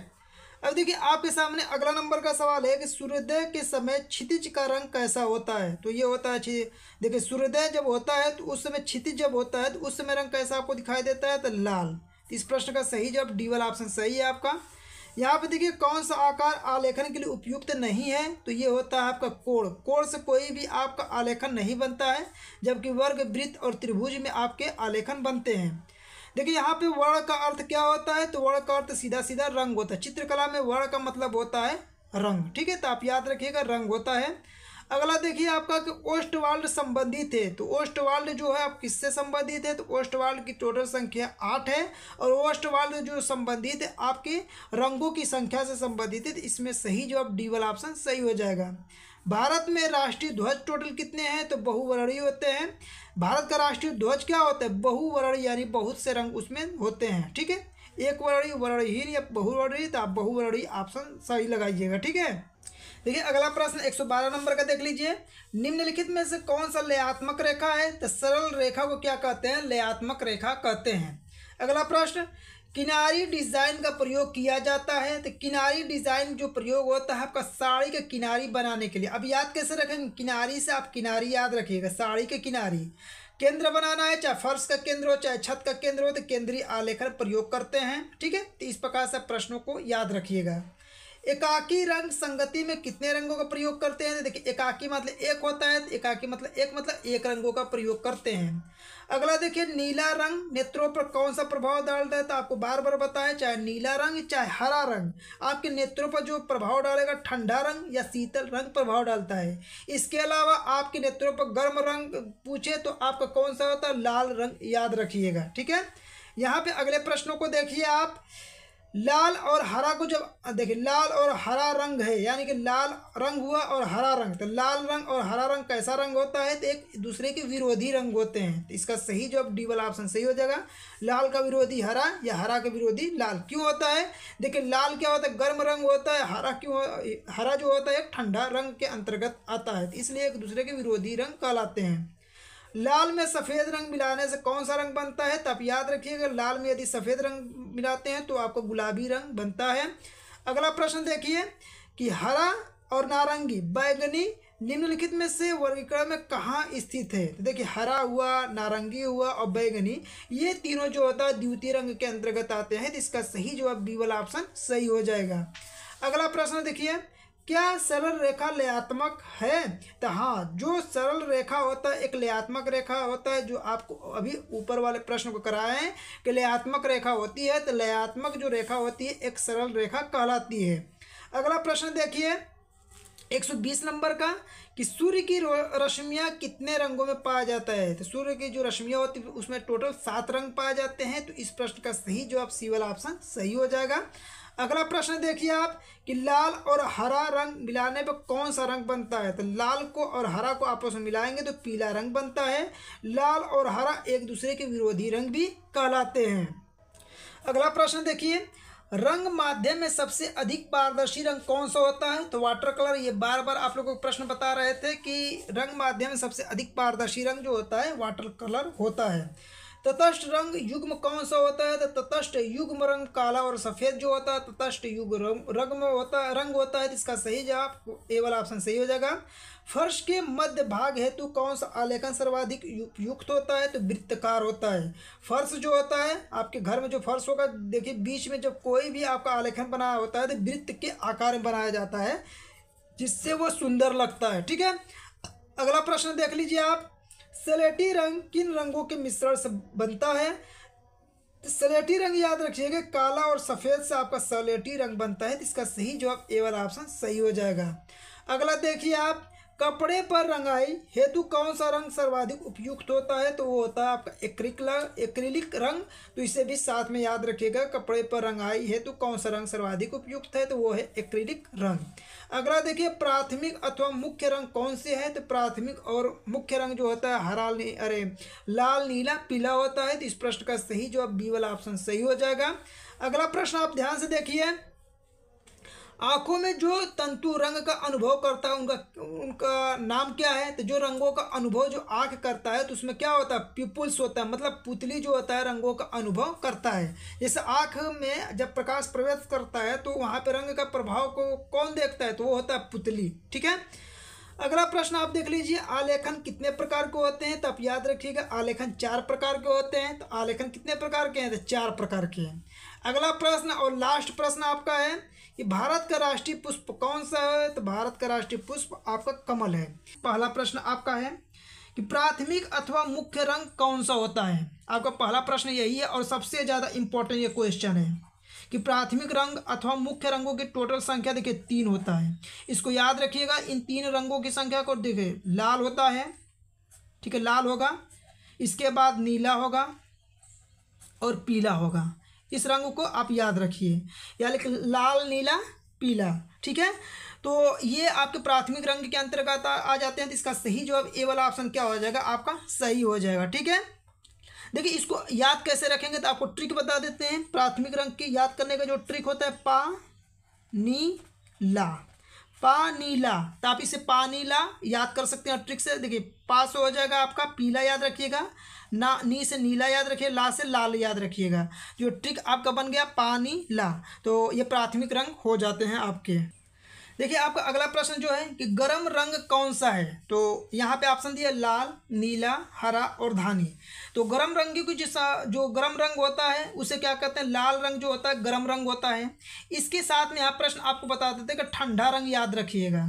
Speaker 1: अब देखिए आपके सामने अगला नंबर का सवाल है कि सूर्योदय के समय क्षितिज का रंग कैसा होता है तो ये होता है देखिए सूर्योदय जब होता है तो उस समय क्षितिज जब होता है तो उस समय रंग कैसा आपको दिखाई देता है तो लाल तो इस प्रश्न का सही जवाब डी वाला ऑप्शन सही है आपका यहाँ पे देखिए कौन सा आकार आलेखन के लिए उपयुक्त नहीं है तो ये होता है आपका कोण कोण से कोई भी आपका आलेखन नहीं बनता है जबकि वर्ग वृत्त और त्रिभुज में आपके आलेखन बनते हैं देखिए यहाँ पे वर्ण का अर्थ क्या होता है तो वर्ण का अर्थ सीधा सीधा रंग होता है चित्रकला में वर्ण का मतलब होता है रंग ठीक है तो आप याद रखिएगा रंग होता है अगला देखिए आपका कि ओस्टवाल्ड संबंधित है तो ओस्टवाल्ड जो है आप किससे संबंधित है तो ओस्टवाल्ड की टोटल संख्या आठ है और ओस्टवाल्ड जो संबंधित है आपके रंगों की संख्या से संबंधित है तो इसमें सही आप डी वाला ऑप्शन सही हो जाएगा भारत में राष्ट्रीय ध्वज टोटल कितने हैं तो बहुवर्णीय होते हैं भारत का राष्ट्रीय ध्वज क्या होता है बहुवर्ण यानी बहुत से रंग उसमें होते हैं ठीक है एक वर्णी वर्णहीन या बहुवर्णी तो आप बहुवर्णी ऑप्शन सही लगाइएगा ठीक है देखिए अगला प्रश्न 112 नंबर का देख लीजिए निम्नलिखित में से कौन सा लयात्मक रेखा है तो सरल रेखा को क्या कहते हैं लयात्मक रेखा कहते हैं अगला प्रश्न किनारी डिज़ाइन का प्रयोग किया जाता है तो किनारी डिज़ाइन जो प्रयोग होता है आपका साड़ी के किनारी बनाने के लिए अब याद कैसे रखेंगे किनारी से आप किनारी याद रखिएगा साड़ी के किनारी केंद्र बनाना है चाहे फर्श का केंद्र हो चाहे छत का केंद्र हो तो केंद्रीय आलेखन प्रयोग करते हैं ठीक है तो इस प्रकार से प्रश्नों को याद रखिएगा एकाकी रंग संगति में कितने रंगों का प्रयोग करते हैं देखिए एकाकी मतलब एक होता है तो एकाकी मतलब एक मतलब एक रंगों का प्रयोग करते हैं अगला देखिए नीला रंग नेत्रों पर कौन सा प्रभाव डालता है तो आपको बार बार बताएं चाहे नीला रंग चाहे हरा रंग आपके नेत्रों पर जो प्रभाव डालेगा ठंडा रंग या शीतल रंग प्रभाव डालता है इसके अलावा आपके नेत्रों पर गर्म रंग पूछे तो आपका कौन सा होता है लाल रंग याद रखिएगा ठीक है यहाँ पे अगले प्रश्नों को देखिए आप लाल और हरा को जब देखिए लाल और हरा रंग है यानी कि लाल रंग हुआ और हरा रंग तो लाल रंग और हरा रंग कैसा रंग होता है तो एक दूसरे के विरोधी रंग होते हैं तो इसका सही जो डी वाला ऑप्शन सही हो जाएगा लाल का विरोधी हरा या हरा का विरोधी लाल क्यों होता है देखिए लाल क्या होता है गर्म रंग होता है हरा क्यों हरा जो होता है ठंडा रंग के अंतर्गत आता है तो इसलिए एक दूसरे के विरोधी रंग कहलाते हैं लाल में सफ़ेद रंग मिलाने से कौन सा रंग बनता है तो आप याद रखिएगा लाल में यदि सफ़ेद रंग मिलाते हैं तो आपको गुलाबी रंग बनता है अगला प्रश्न देखिए कि हरा और नारंगी बैगनी निम्नलिखित में से वर्गीकरण में कहाँ स्थित है तो देखिए हरा हुआ नारंगी हुआ और बैगनी ये तीनों जो होता है द्वितीय रंग के अंतर्गत आते हैं तो इसका सही जवाब बी वाला ऑप्शन सही हो जाएगा अगला प्रश्न देखिए क्या सरल रेखा लयात्मक है तो हाँ जो सरल रेखा होता है एक लयात्मक रेखा होता है जो आपको अभी ऊपर वाले प्रश्न को कराए हैं कि लयात्मक रेखा होती है तो लयात्मक जो रेखा होती है एक सरल रेखा कहलाती है अगला प्रश्न देखिए 120 नंबर का कि सूर्य की रश्मियाँ कितने रंगों में पाया जाता है तो सूर्य की जो रश्मियाँ होती है उसमें टोटल सात रंग पाए जाते हैं तो इस प्रश्न का सही जो आप सीवल ऑप्शन सही हो जाएगा अगला प्रश्न देखिए आप कि लाल और हरा रंग मिलाने पर कौन सा रंग बनता है तो लाल को और हरा को आपस में मिलाएंगे तो पीला रंग बनता है लाल और हरा एक दूसरे के विरोधी रंग भी कहलाते हैं अगला प्रश्न देखिए रंग माध्यम में सबसे अधिक पारदर्शी रंग कौन सा होता है तो वाटर कलर ये बार बार आप लोगों को प्रश्न बता रहे थे कि रंग माध्यम में सबसे अधिक पारदर्शी रंग जो होता है वाटर कलर होता है तटस्थ रंग युग्म कौन सा होता है तो तटस्थ युग्म रंग काला और सफ़ेद जो होता है तटस्थ युग रंग में होता रंग होता है इसका सही जवाब ए वाला ऑप्शन सही हो जाएगा फर्श के मध्य भाग हेतु कौन सा आलेखन सर्वाधिक युक्त होता है तो वृत्तकार होता है फर्श जो होता है आपके घर में जो फर्श होगा देखिए बीच में जब कोई भी आपका आलेखन बनाया होता है तो वृत्त के आकार में बनाया जाता है जिससे वो सुंदर लगता है ठीक है अगला प्रश्न देख लीजिए आप सलेटी रंग किन रंगों के मिश्रण से बनता है तो सलेटी रंग याद रखिएगा काला और सफ़ेद से आपका सलेटी रंग बनता है तो इसका सही जवाब ए वाला ऑप्शन सही हो जाएगा अगला देखिए आप कपड़े पर रंगाई हेतु कौन सा रंग सर्वाधिक उपयुक्त होता है तो वो होता है आपका एक्रिकला एक्रिलिक रंग तो इसे भी साथ में याद रखिएगा कपड़े पर रंगाई हेतु कौन सा रंग सर्वाधिक उपयुक्त है तो वो है एक्रिलिक रंग अगला देखिए प्राथमिक अथवा मुख्य रंग कौन से है तो प्राथमिक और मुख्य रंग जो होता है हरा अरे लाल नीला पीला होता है तो इस प्रश्न का सही जो बी वाला ऑप्शन सही हो जाएगा अगला प्रश्न आप ध्यान से देखिए आँखों में जो तंतु रंग का अनुभव करता है उनका उनका नाम क्या है तो जो रंगों का अनुभव जो आँख करता है तो उसमें क्या होता है पिपुल्स होता है मतलब पुतली जो होता है रंगों का अनुभव करता है जैसे आँख में जब प्रकाश प्रवेश करता है तो वहाँ पर रंग का प्रभाव को कौन देखता है तो वो होता है पुतली ठीक है अगला प्रश्न आप देख लीजिए आलेखन कितने प्रकार के होते हैं तो आप याद रखिएगा आलेखन चार प्रकार के होते हैं तो आलेखन कितने प्रकार के हैं तो चार प्रकार के हैं अगला प्रश्न और लास्ट प्रश्न आपका है कि भारत का राष्ट्रीय पुष्प कौन सा है तो भारत का राष्ट्रीय पुष्प आपका कमल है पहला प्रश्न आपका है कि प्राथमिक अथवा मुख्य रंग कौन सा होता है आपका पहला प्रश्न यही है और सबसे ज़्यादा इम्पोर्टेंट ये क्वेश्चन है कि प्राथमिक रंग अथवा मुख्य रंगों की टोटल संख्या देखिए तीन होता है इसको याद रखिएगा इन तीन रंगों की संख्या को देखिए लाल होता है ठीक है लाल होगा इसके बाद नीला होगा और पीला होगा इस रंग को आप याद रखिए या लिख लाल नीला पीला ठीक है तो ये आपके प्राथमिक रंग के अंतर्गत आ जाते हैं तो इसका सही जवाब ए वाला ऑप्शन क्या हो जाएगा आपका सही हो जाएगा ठीक है देखिए इसको याद कैसे रखेंगे तो आपको ट्रिक बता देते हैं प्राथमिक रंग की याद करने का जो ट्रिक होता है पा नी ला नीला तो आप इसे पा नीला याद कर सकते हैं ट्रिक से देखिए पास हो जाएगा आपका पीला याद रखिएगा ना नी से नीला याद रखिए ला से लाल याद रखिएगा जो ट्रिक आपका बन गया पानी ला तो ये प्राथमिक रंग हो जाते हैं आपके देखिए आपका अगला प्रश्न जो है कि गर्म रंग कौन सा है तो यहाँ पे ऑप्शन दिया लाल नीला हरा और धानी तो गर्म रंग की जिस जो गर्म रंग होता है उसे क्या कहते हैं लाल रंग जो होता है गर्म रंग होता है इसके साथ में आप प्रश्न आपको बता देते हैं कि ठंडा रंग याद रखिएगा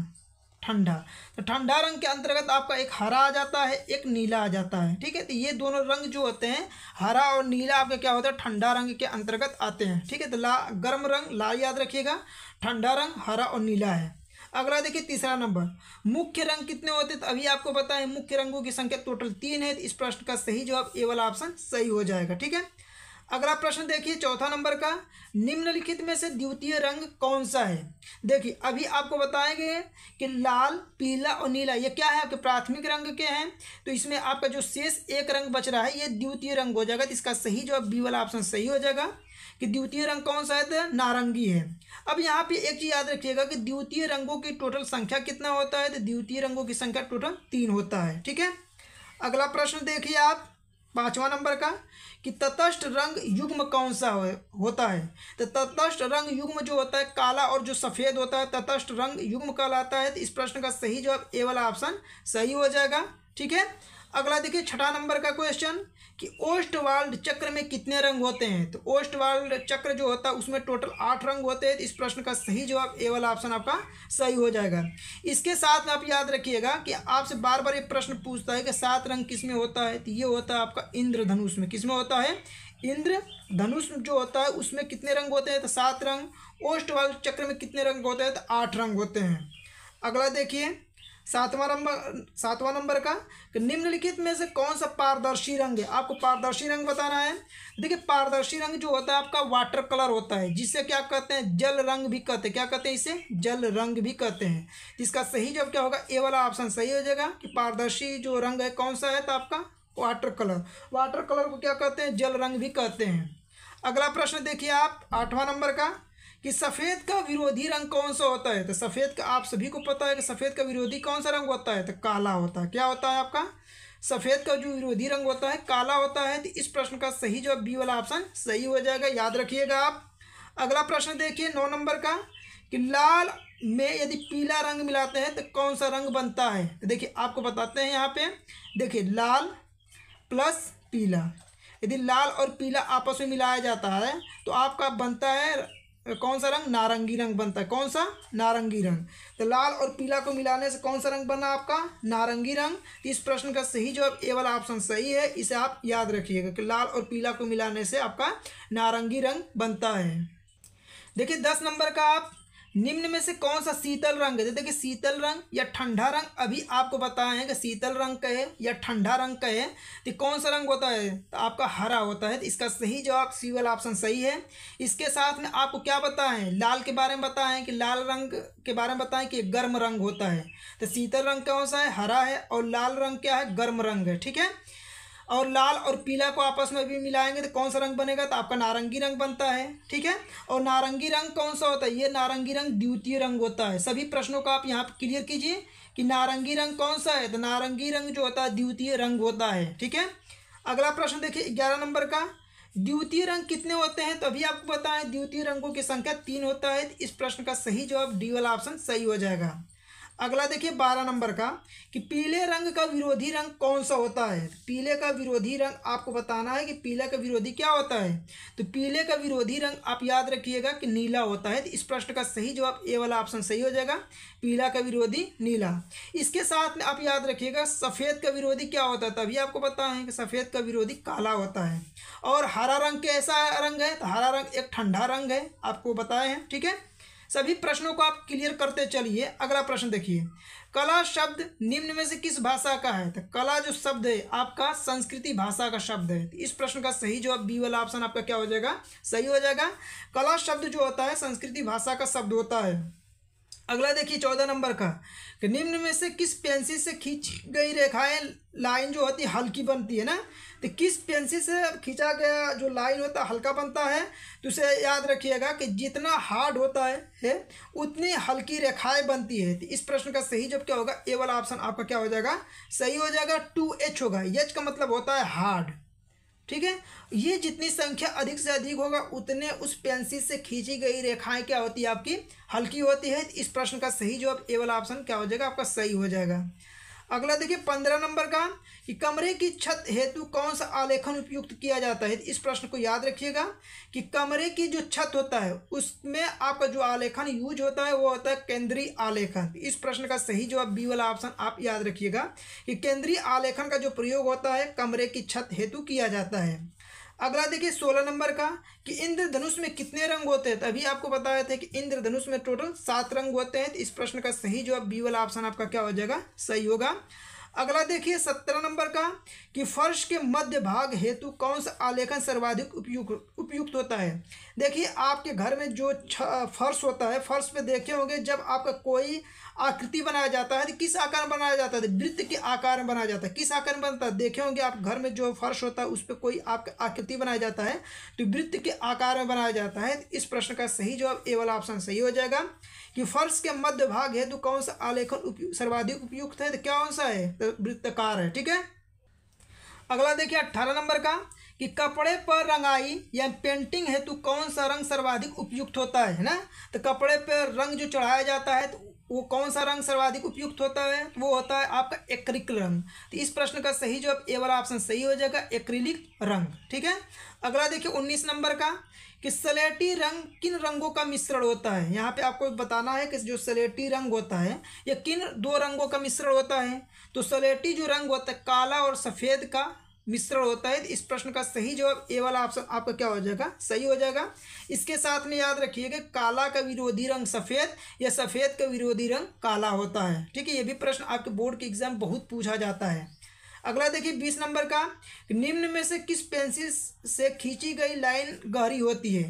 Speaker 1: ठंडा तो ठंडा रंग के अंतर्गत आपका एक हरा आ जाता है एक नीला आ जाता है ठीक है तो ये दोनों रंग जो होते हैं हरा और नीला आपके क्या होता है ठंडा रंग के अंतर्गत आते हैं ठीक है तो ला गर्म रंग लाल याद रखिएगा ठंडा रंग हरा और नीला है अगला देखिए तीसरा नंबर मुख्य रंग कितने होते हैं तो अभी आपको पता है मुख्य रंगों की संख्या टोटल तीन है तो इस प्रश्न का सही जवाब ए वाला ऑप्शन सही हो जाएगा ठीक है अगला प्रश्न देखिए चौथा नंबर का निम्नलिखित में से द्वितीय रंग कौन सा है देखिए अभी आपको बताएंगे कि लाल पीला और नीला ये क्या है आपके प्राथमिक रंग के हैं तो इसमें आपका जो शेष एक रंग बच रहा है ये द्वितीय रंग हो जाएगा तो इसका सही जो बी वाला ऑप्शन सही हो जाएगा कि द्वितीय रंग कौन सा है तो नारंगी है अब यहाँ पे एक चीज़ याद रखिएगा कि द्वितीय रंगों की टोटल संख्या कितना होता है तो द्वितीय रंगों की संख्या टोटल तीन होता है ठीक है अगला प्रश्न देखिए आप पांचवा नंबर का कि तटस्थ रंग युग्म कौन सा हो, होता है तो तटस्थ रंग युग्म जो होता है काला और जो सफ़ेद होता है तटस्थ रंग युग्म कहलाता है तो इस प्रश्न का सही जवाब ए वाला ऑप्शन सही हो जाएगा ठीक है अगला देखिए छठा नंबर का क्वेश्चन कि ओस्टवाल्ड चक्र में कितने रंग होते हैं तो ओस्टवाल्ड चक्र जो होता है उसमें टोटल आठ रंग होते हैं तो इस प्रश्न का सही जवाब ए वाला ऑप्शन आपका सही हो जाएगा इसके साथ में आप याद रखिएगा कि आपसे बार बार ये प्रश्न पूछता है कि सात रंग किस में होता है तो ये होता है आपका इंद्रधनुष में किस में होता है इंद्र धनुष जो होता है उसमें कितने रंग होते हैं तो सात रंग ओस्टवाल्ड चक्र में कितने रंग होते हैं तो आठ रंग होते हैं अगला देखिए सातवां नंबर सातवां नंबर का कि निम्नलिखित में से कौन सा पारदर्शी रंग है आपको पारदर्शी रंग बताना है देखिए पारदर्शी रंग जो होता है आपका वाटर कलर होता है जिसे क्या कहते हैं जल रंग भी कहते हैं क्या कहते हैं इसे जल रंग भी कहते हैं इसका सही जब क्या होगा ए वाला ऑप्शन सही हो जाएगा कि पारदर्शी जो रंग है कौन सा है तो आपका वाटर कलर वाटर कलर को क्या कहते हैं जल रंग भी कहते हैं अगला प्रश्न देखिए आप आठवां नंबर का कि सफ़ेद का विरोधी रंग कौन सा होता है तो सफ़ेद का आप सभी को पता है कि सफ़ेद का विरोधी कौन सा रंग होता है तो काला होता है क्या होता है आपका सफ़ेद का जो विरोधी रंग होता है काला होता है तो इस प्रश्न का सही जो बी वाला ऑप्शन सही हो जाएगा याद रखिएगा आप अगला प्रश्न देखिए नौ नंबर का कि लाल में यदि पीला रंग मिलाते हैं तो कौन सा रंग बनता है तो देखिए आपको बताते हैं यहाँ पे देखिए लाल प्लस पीला यदि लाल और पीला आपस में मिलाया जाता है तो आपका बनता है तो कौन सा रंग नारंगी रंग बनता है कौन सा नारंगी रंग तो लाल और पीला को मिलाने से कौन सा रंग बना आपका नारंगी रंग तो इस प्रश्न का सही जवाब ए वाला ऑप्शन सही है इसे आप याद रखिएगा कि लाल और पीला को मिलाने से आपका नारंगी रंग बनता है देखिए दस नंबर का आप निम्न में से कौन सा शीतल रंग है देखिए शीतल रंग या ठंडा रंग अभी आपको बताए हैं कि शीतल रंग का है या ठंडा रंग का है तो कौन सा रंग होता है तो आपका हरा होता है तो इसका सही जवाब सी वाला ऑप्शन सही है इसके साथ में आपको क्या बताएं लाल के बारे में बताएं कि लाल रंग के बारे में बताएं कि गर्म रंग होता है तो शीतल रंग कौन सा है हरा है और लाल रंग क्या है गर्म रंग है ठीक है और लाल और पीला को आपस में भी मिलाएंगे तो कौन सा रंग बनेगा तो आपका नारंगी रंग बनता है ठीक है और नारंगी रंग कौन सा होता है ये नारंगी रंग द्वितीय रंग होता है सभी प्रश्नों को आप यहाँ पर क्लियर कीजिए कि नारंगी रंग कौन सा है तो नारंगी रंग जो होता है द्वितीय रंग होता है ठीक है अगला प्रश्न देखिए ग्यारह नंबर का द्वितीय रंग कितने होते हैं तो अभी आपको बताएं द्वितीय रंगों की संख्या तीन होता है इस प्रश्न का सही जवाब डी वाला ऑप्शन सही हो जाएगा अगला देखिए बारह नंबर का कि पीले रंग का विरोधी रंग कौन सा होता है पीले का विरोधी रंग आपको बताना है कि पीला का विरोधी क्या होता है तो पीले का विरोधी रंग आप याद रखिएगा कि नीला होता है तो इस प्रश्न का सही जवाब ए वाला ऑप्शन सही हो जाएगा पीला का विरोधी नीला इसके साथ में आप याद रखिएगा सफ़ेद का विरोधी क्या होता है तभी आपको पता है कि सफ़ेद का विरोधी काला होता है और हरा रंग कैसा रंग है तो हरा रंग एक ठंडा रंग है आपको बताए हैं ठीक है सभी प्रश्नों को आप क्लियर करते चलिए अगला प्रश्न देखिए कला शब्द निम्न में से किस भाषा का है तो कला जो शब्द है आपका संस्कृति भाषा का शब्द है तो इस प्रश्न का सही जवाब बी वाला ऑप्शन आपका क्या हो जाएगा सही हो जाएगा कला शब्द जो होता है संस्कृति भाषा का शब्द होता है अगला देखिए चौदह नंबर का निम्न में से किस पेंसिल से खींच गई रेखाएं लाइन जो होती है हल्की बनती है ना तो किस पेंसिल से खींचा गया जो लाइन होता है हल्का बनता है तो उसे याद रखिएगा कि जितना हार्ड होता है, है उतनी हल्की रेखाएं बनती है तो इस प्रश्न का सही जब क्या होगा ए वाला ऑप्शन आपका क्या हो जाएगा सही हो जाएगा टू एच होगा एच का मतलब होता है हार्ड ठीक है ये जितनी संख्या अधिक से अधिक होगा उतने उस पेंसिल से खींची गई रेखाएं क्या होती है आपकी हल्की होती है इस प्रश्न का सही जवाब ए वाला ऑप्शन क्या हो जाएगा आपका सही हो जाएगा अगला देखिए पंद्रह नंबर का कि कमरे की छत हेतु कौन सा आलेखन उपयुक्त किया जाता है इस प्रश्न को याद रखिएगा कि कमरे की जो छत होता है उसमें आपका जो आलेखन यूज होता है वो होता है केंद्रीय आलेखन इस प्रश्न का सही जवाब बी वाला ऑप्शन आप याद रखिएगा कि केंद्रीय आलेखन का जो प्रयोग होता है कमरे की छत हेतु किया जाता है अगला देखिए सोलह नंबर का कि इंद्रधनुष में कितने रंग होते हैं तो अभी आपको बताया था कि इंद्रधनुष में टोटल सात रंग होते हैं तो इस प्रश्न का सही जवाब बी वाला ऑप्शन आपका क्या हो जाएगा सही होगा अगला देखिए सत्रह नंबर का कि फर्श के मध्य भाग हेतु कौन सा आलेखन सर्वाधिक उपयुक्त उपयुक्त होता है देखिए आपके घर में जो फर्श होता है फर्श पे देखे होंगे जब आपका कोई आकृति बनाया जाता है तो किस आकार में बनाया जाता है वृत्त के आकार में बनाया जाता है किस आकार में बनता है देखे होंगे आप घर में जो फर्श होता है उस पर कोई आपका आकृति बनाया जाता है तो वृत्त के आकार में बनाया जाता है इस प्रश्न का सही जवाब ए वाला ऑप्शन सही हो जाएगा कि फर्श के मध्य भाग हेतु कौन सा आलेखन सर्वाधिक उपयुक्त है तो क्या कौन सा है तो वृत्तकार है ठीक है अगला देखिए अट्ठारह नंबर का कि कपड़े पर रंगाई या पेंटिंग हेतु कौन सा रंग सर्वाधिक उपयुक्त होता है ना तो कपड़े पर रंग जो चढ़ाया जाता है तो वो कौन सा रंग सर्वाधिक उपयुक्त होता है वो होता है आपका एक्रिक रंग तो इस प्रश्न का सही जो ए वाला ऑप्शन सही हो जाएगा एक्रिलिक रंग ठीक है अगला देखिए उन्नीस नंबर का कि सलेटी रंग किन रंगों का मिश्रण होता है यहाँ पे आपको बताना है कि जो सलेटी रंग होता है ये किन दो रंगों का मिश्रण होता है तो सलेटी जो रंग होता है काला और सफ़ेद का मिश्रण होता है इस प्रश्न का सही जवाब ए वाला ऑप्शन आपका क्या हो जाएगा सही हो जाएगा इसके साथ में याद रखिएगा काला का विरोधी रंग सफ़ेद या सफ़ेद का विरोधी रंग काला होता है ठीक है ये भी प्रश्न आपके बोर्ड के एग्जाम बहुत पूछा जाता है अगला देखिए बीस नंबर का निम्न में से किस पेंसिल से खींची गई लाइन गहरी होती है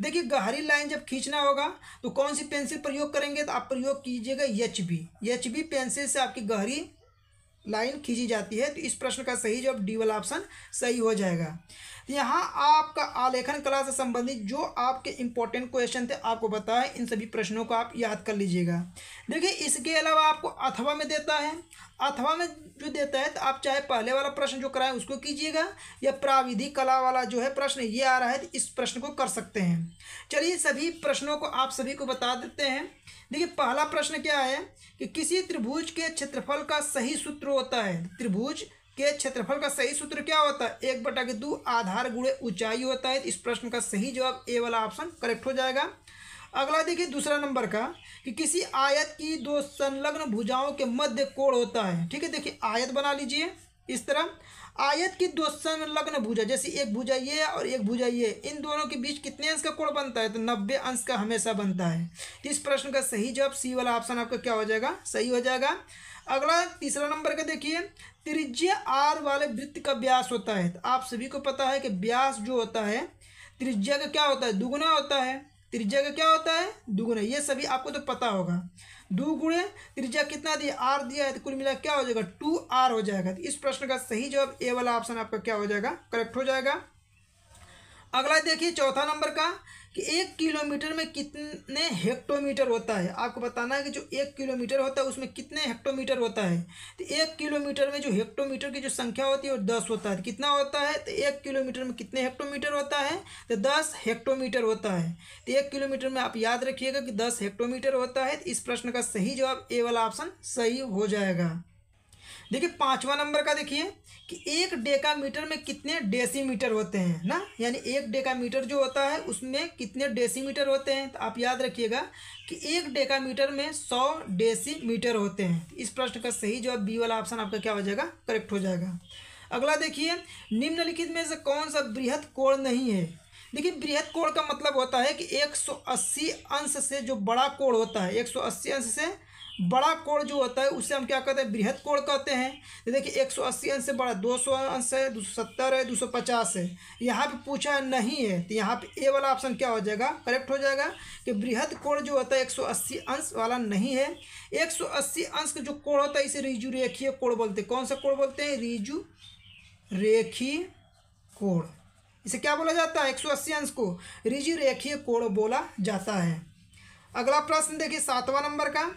Speaker 1: देखिए गहरी लाइन जब खींचना होगा तो कौन सी पेंसिल प्रयोग करेंगे तो आप प्रयोग कीजिएगा बी एच बी पेंसिल से आपकी गहरी लाइन खींची जाती है तो इस प्रश्न का सही जवाब डी वाला ऑप्शन सही हो जाएगा यहाँ आपका आलेखन कला से संबंधित जो आपके इंपॉर्टेंट क्वेश्चन थे आपको बताए इन सभी प्रश्नों को आप याद कर लीजिएगा देखिए इसके अलावा आपको अथवा में देता है अथवा में जो देता है तो आप चाहे पहले वाला प्रश्न जो कराएं उसको कीजिएगा या प्राविधिक कला वाला जो है प्रश्न ये आ रहा है तो इस प्रश्न को कर सकते हैं चलिए सभी प्रश्नों को आप सभी को बता देते हैं देखिए पहला प्रश्न क्या है कि किसी त्रिभुज के क्षेत्रफल का सही सूत्र होता है त्रिभुज के क्षेत्रफल का सही सूत्र क्या होता है एक बटा के दो आधार गुड़े ऊंचाई होता है इस प्रश्न का सही जवाब ए वाला ऑप्शन करेक्ट हो जाएगा अगला देखिए दूसरा नंबर का कि किसी आयत की दो संलग्न भुजाओं के मध्य कोण होता है ठीक है देखिए आयत बना लीजिए इस तरह आयत की दो संलग्न भुजा जैसे एक भुजा ये और एक भुजा ये इन दोनों के बीच कितने अंश का कोण बनता है तो नब्बे अंश का हमेशा बनता है तो इस प्रश्न का सही जवाब सी वाला ऑप्शन आपका क्या हो जाएगा सही हो जाएगा अगला तीसरा नंबर का देखिए त्रिज्य आर वाले वृत्त का व्यास होता है तो आप सभी को पता है कि व्यास जो होता है त्रिज्या का क्या होता है दुगुना होता है त्रिज्या का क्या होता है दुगुना ये सभी आपको तो पता होगा दो गुणे त्रिज्या कितना दिया आर दिया है तो कुल मिला क्या हो जाएगा टू आर हो जाएगा तो इस प्रश्न का सही जवाब ए वाला ऑप्शन आपका क्या हो जाएगा करेक्ट हो जाएगा अगला देखिए चौथा नंबर का कि एक किलोमीटर में कितने हेक्टोमीटर होता है आपको बताना है कि जो एक किलोमीटर होता है उसमें कितने हेक्टोमीटर होता है तो एक किलोमीटर में जो हेक्टोमीटर की जो संख्या होती है वो दस होता है तो कितना होता है तो एक किलोमीटर में कितने हेक्टोमीटर होता है तो दस हेक्टोमीटर होता है तो एक किलोमीटर में आप याद रखिएगा कि दस हेक्टोमीटर होता है तो इस प्रश्न का सही जवाब ए वाला ऑप्शन सही हो जाएगा देखिए पांचवा नंबर का देखिए कि एक डेकामीटर में कितने डेसीमीटर होते हैं ना यानी एक डेकामीटर जो होता है उसमें कितने डेसीमीटर होते हैं तो आप याद रखिएगा कि एक डेकामीटर में सौ डेसीमीटर होते हैं इस प्रश्न का सही जवाब बी वाला ऑप्शन आपका क्या हो जाएगा करेक्ट हो जाएगा अगला देखिए निम्नलिखित में से कौन सा बृहद कोण नहीं है देखिए बृहद कोण का मतलब होता है कि 180 अंश से जो बड़ा कोण होता है 180 अंश से बड़ा कोण जो होता है उसे हम क्या कहते हैं बृहद कोण कहते हैं तो देखिए एक सौ अस्सी अंश से बड़ा दो सौ अंश है दो सौ सत्तर है दो सौ पचास है यहाँ पे पूछा है नहीं है तो यहाँ पे ए वाला ऑप्शन क्या हो जाएगा करेक्ट हो जाएगा कि बृहद कोण जो होता है एक सौ अस्सी अंश वाला नहीं है एक सौ अस्सी अंश का जो कोण होता है इसे रिजु रेखीय कोण बोलते हैं कौन सा कोण बोलते हैं रिजु रेखी कोण इसे क्या बोला जाता है एक सौ अस्सी अंश को रिजु रेखीय कोण बोला जाता है अगला प्रश्न देखिए सातवां नंबर का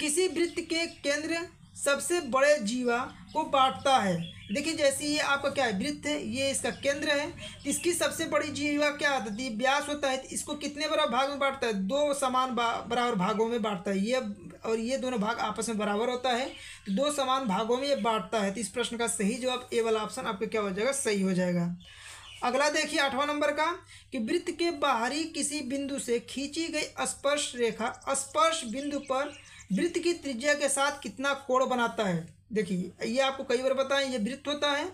Speaker 1: किसी वृत्त के केंद्र सबसे बड़े जीवा को बांटता है देखिए जैसे ये आपका क्या है वृत्त है ये इसका केंद्र है इसकी सबसे बड़ी जीवा क्या होता है व्यास होता है तो इसको कितने बराबर भाग में बांटता है दो समान बराबर भागों में बांटता है ये और ये दोनों भाग आपस में बराबर होता है तो दो समान भागों में ये बांटता है तो इस प्रश्न का सही जवाब ए वाला ऑप्शन आपका क्या हो जाएगा सही हो जाएगा अगला देखिए आठवां नंबर का कि वृत्त के बाहरी किसी बिंदु से खींची गई स्पर्श रेखा स्पर्श बिंदु पर वृत्त की त्रिज्या के साथ कितना कोण बनाता है देखिए ये आपको कई बार बताएं ये वृत्त होता है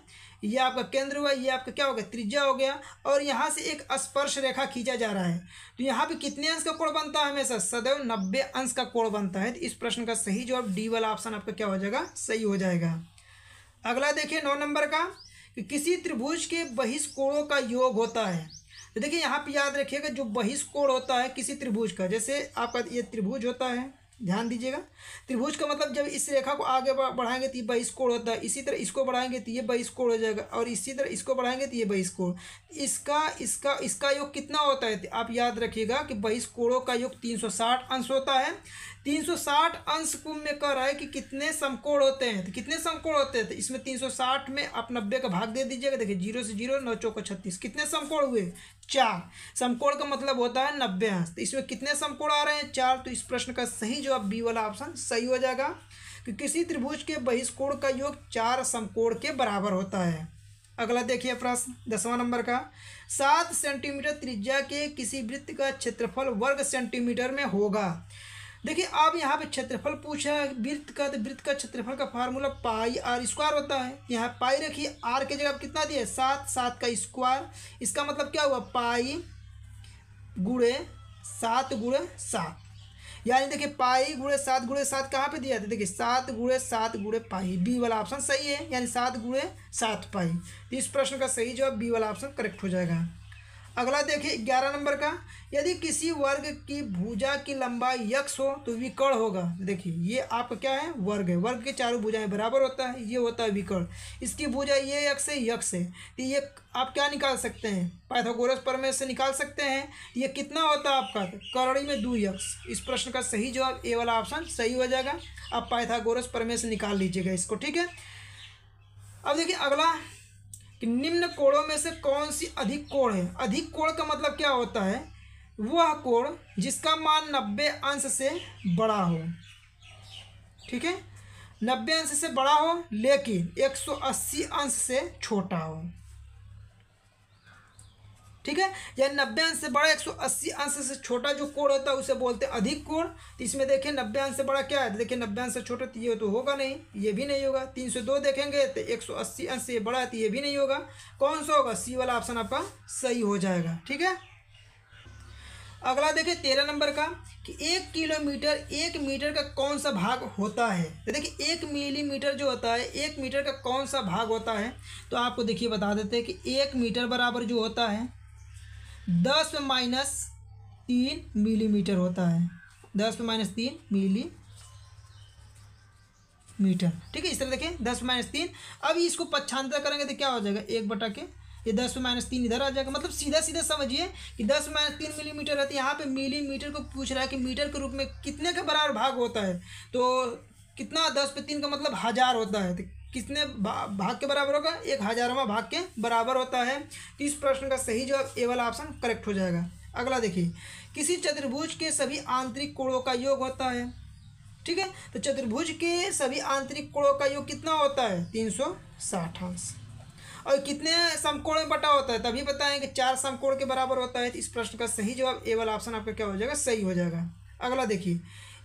Speaker 1: ये आपका केंद्र हुआ ये आपका क्या हो गया त्रिज्या हो गया और यहाँ से एक स्पर्श रेखा खींचा जा रहा है तो यहाँ पे कितने अंश का कोण बनता है हमेशा सदैव नब्बे अंश का कोण बनता है तो इस प्रश्न का सही जवाब डी वाला ऑप्शन आपका क्या हो जाएगा सही हो जाएगा अगला देखिए नौ नंबर का कि किसी त्रिभुज के बहिष्कोणों का योग होता है तो देखिए यहाँ पर याद रखिएगा जो बहिष्कोण होता है किसी त्रिभुज का जैसे आपका ये त्रिभुज होता है ध्यान दीजिएगा त्रिभुज का मतलब जब इस रेखा को आगे बढ़ाएंगे तो ये बाईस कोण होता है इसी तरह इसको बढ़ाएंगे तो ये बाईस कोण हो जाएगा और इसी तरह इसको बढ़ाएंगे तो ये बाईस कोण इसका इसका इसका योग कितना होता है आप याद रखिएगा कि बाईस कोणों का योग तीन सौ साठ अंश होता है 360 अंश कुंभ में कह रहा है कि कितने समकोण होते हैं तो कितने समकोण होते हैं तो इसमें 360 में आप नब्बे का भाग दे दीजिएगा देखिए जीरो से जीरो नौ चौको छत्तीस कितने समकोण हुए चार समकोण का मतलब होता है नब्बे अंश तो इसमें कितने समकोण आ रहे हैं चार तो इस प्रश्न का सही जवाब बी वाला ऑप्शन सही हो जाएगा कि किसी त्रिभुज के बहिष्कोण का योग चार समकोण के बराबर होता है अगला देखिए प्रश्न दसवां नंबर का सात सेंटीमीटर त्रिज्या के किसी वृत्त का क्षेत्रफल वर्ग सेंटीमीटर में होगा देखिए आप यहाँ पे क्षेत्रफल पूछा है वृत्त का तो वृत्त का क्षेत्रफल का फार्मूला पाई आर स्क्वायर होता है यहाँ पाई रखिए आर के जगह कितना दिया सात सात का स्क्वायर इसका मतलब क्या हुआ पाई गुड़े सात गुड़े सात यानी देखिए पाई गुड़े सात गुड़े सात कहाँ पे दिया था देखिए सात गुड़े सात गुड़े पाई बी वाला ऑप्शन सही है यानी सात गुड़े सात पाई तो इस प्रश्न का सही जवाब बी वाला ऑप्शन करेक्ट हो जाएगा अगला देखिए ग्यारह नंबर का यदि किसी वर्ग की भुजा की लंबाई यक्ष हो तो विकर्ण होगा देखिए ये आपका क्या है वर्ग है वर्ग के चारों भुजाएं बराबर होता है ये होता है विकर्ण इसकी भुजा ये यक्ष है यक्ष है तो ये आप क्या निकाल सकते हैं पाइथागोरस प्रमेय से निकाल सकते हैं ये कितना होता है आपका करणी में दो यक्ष इस प्रश्न का सही जवाब ए वाला ऑप्शन सही हो जाएगा आप पाइथागोरस प्रमेय से निकाल लीजिएगा इसको ठीक है अब देखिए अगला कि निम्न कोणों में से कौन सी अधिक कोण है अधिक कोण का मतलब क्या होता है वह कोण जिसका मान नब्बे अंश से बड़ा हो ठीक है नब्बे अंश से बड़ा हो लेकिन एक सौ अस्सी अंश से छोटा हो ठीक है या नब्बे अंश से बड़ा एक सौ अस्सी अंश से छोटा जो कोण होता है उसे बोलते हैं अधिक कोण तो इसमें देखिए नब्बे अंश से बड़ा क्या है देखिए नब्बे अंश से छोटा तो ये तो होगा नहीं ये भी नहीं होगा तीन सौ दो देखेंगे तो एक सौ अस्सी अंश से बड़ा है तो ये भी नहीं होगा कौन सा होगा सी वाला ऑप्शन आपका सही हो जाएगा ठीक है अगला देखिए तेरह नंबर का कि एक किलोमीटर एक मीटर का कौन सा भाग होता है तो देखिए एक मिलीमीटर जो होता है एक मीटर का कौन सा भाग होता है तो आपको देखिए बता देते हैं कि एक मीटर बराबर जो होता है दस में माइनस तीन मिलीमीटर होता है दस में माइनस तीन मिली मीटर ठीक है इस तरह देखें दस माइनस तीन अब इसको पच्छांतर करेंगे तो क्या हो जाएगा एक बटा के ये दस माइनस तीन इधर आ जाएगा मतलब सीधा सीधा समझिए कि दस माइनस तीन मिलीमीटर रहती है यहाँ पे मिलीमीटर को पूछ रहा है कि मीटर के रूप में कितने का बराबर भाग होता है तो कितना दस पे तीन का मतलब हज़ार होता है तो किसने भा, भाग के बराबर होगा एक हजारवा भाग के बराबर होता है तो इस प्रश्न का सही जवाब ए वाला ऑप्शन करेक्ट हो जाएगा अगला देखिए किसी चतुर्भुज के सभी आंतरिक कोणों का योग होता है ठीक है तो चतुर्भुज के सभी आंतरिक कोणों का योग कितना होता है तीन सौ साठ अंश और कितने समकोण में बटा होता है तभी बताएं कि चार समकोण के बराबर होता है तो इस प्रश्न का सही जवाब ए वाला ऑप्शन आपका क्या हो जाएगा सही हो जाएगा अगला देखिए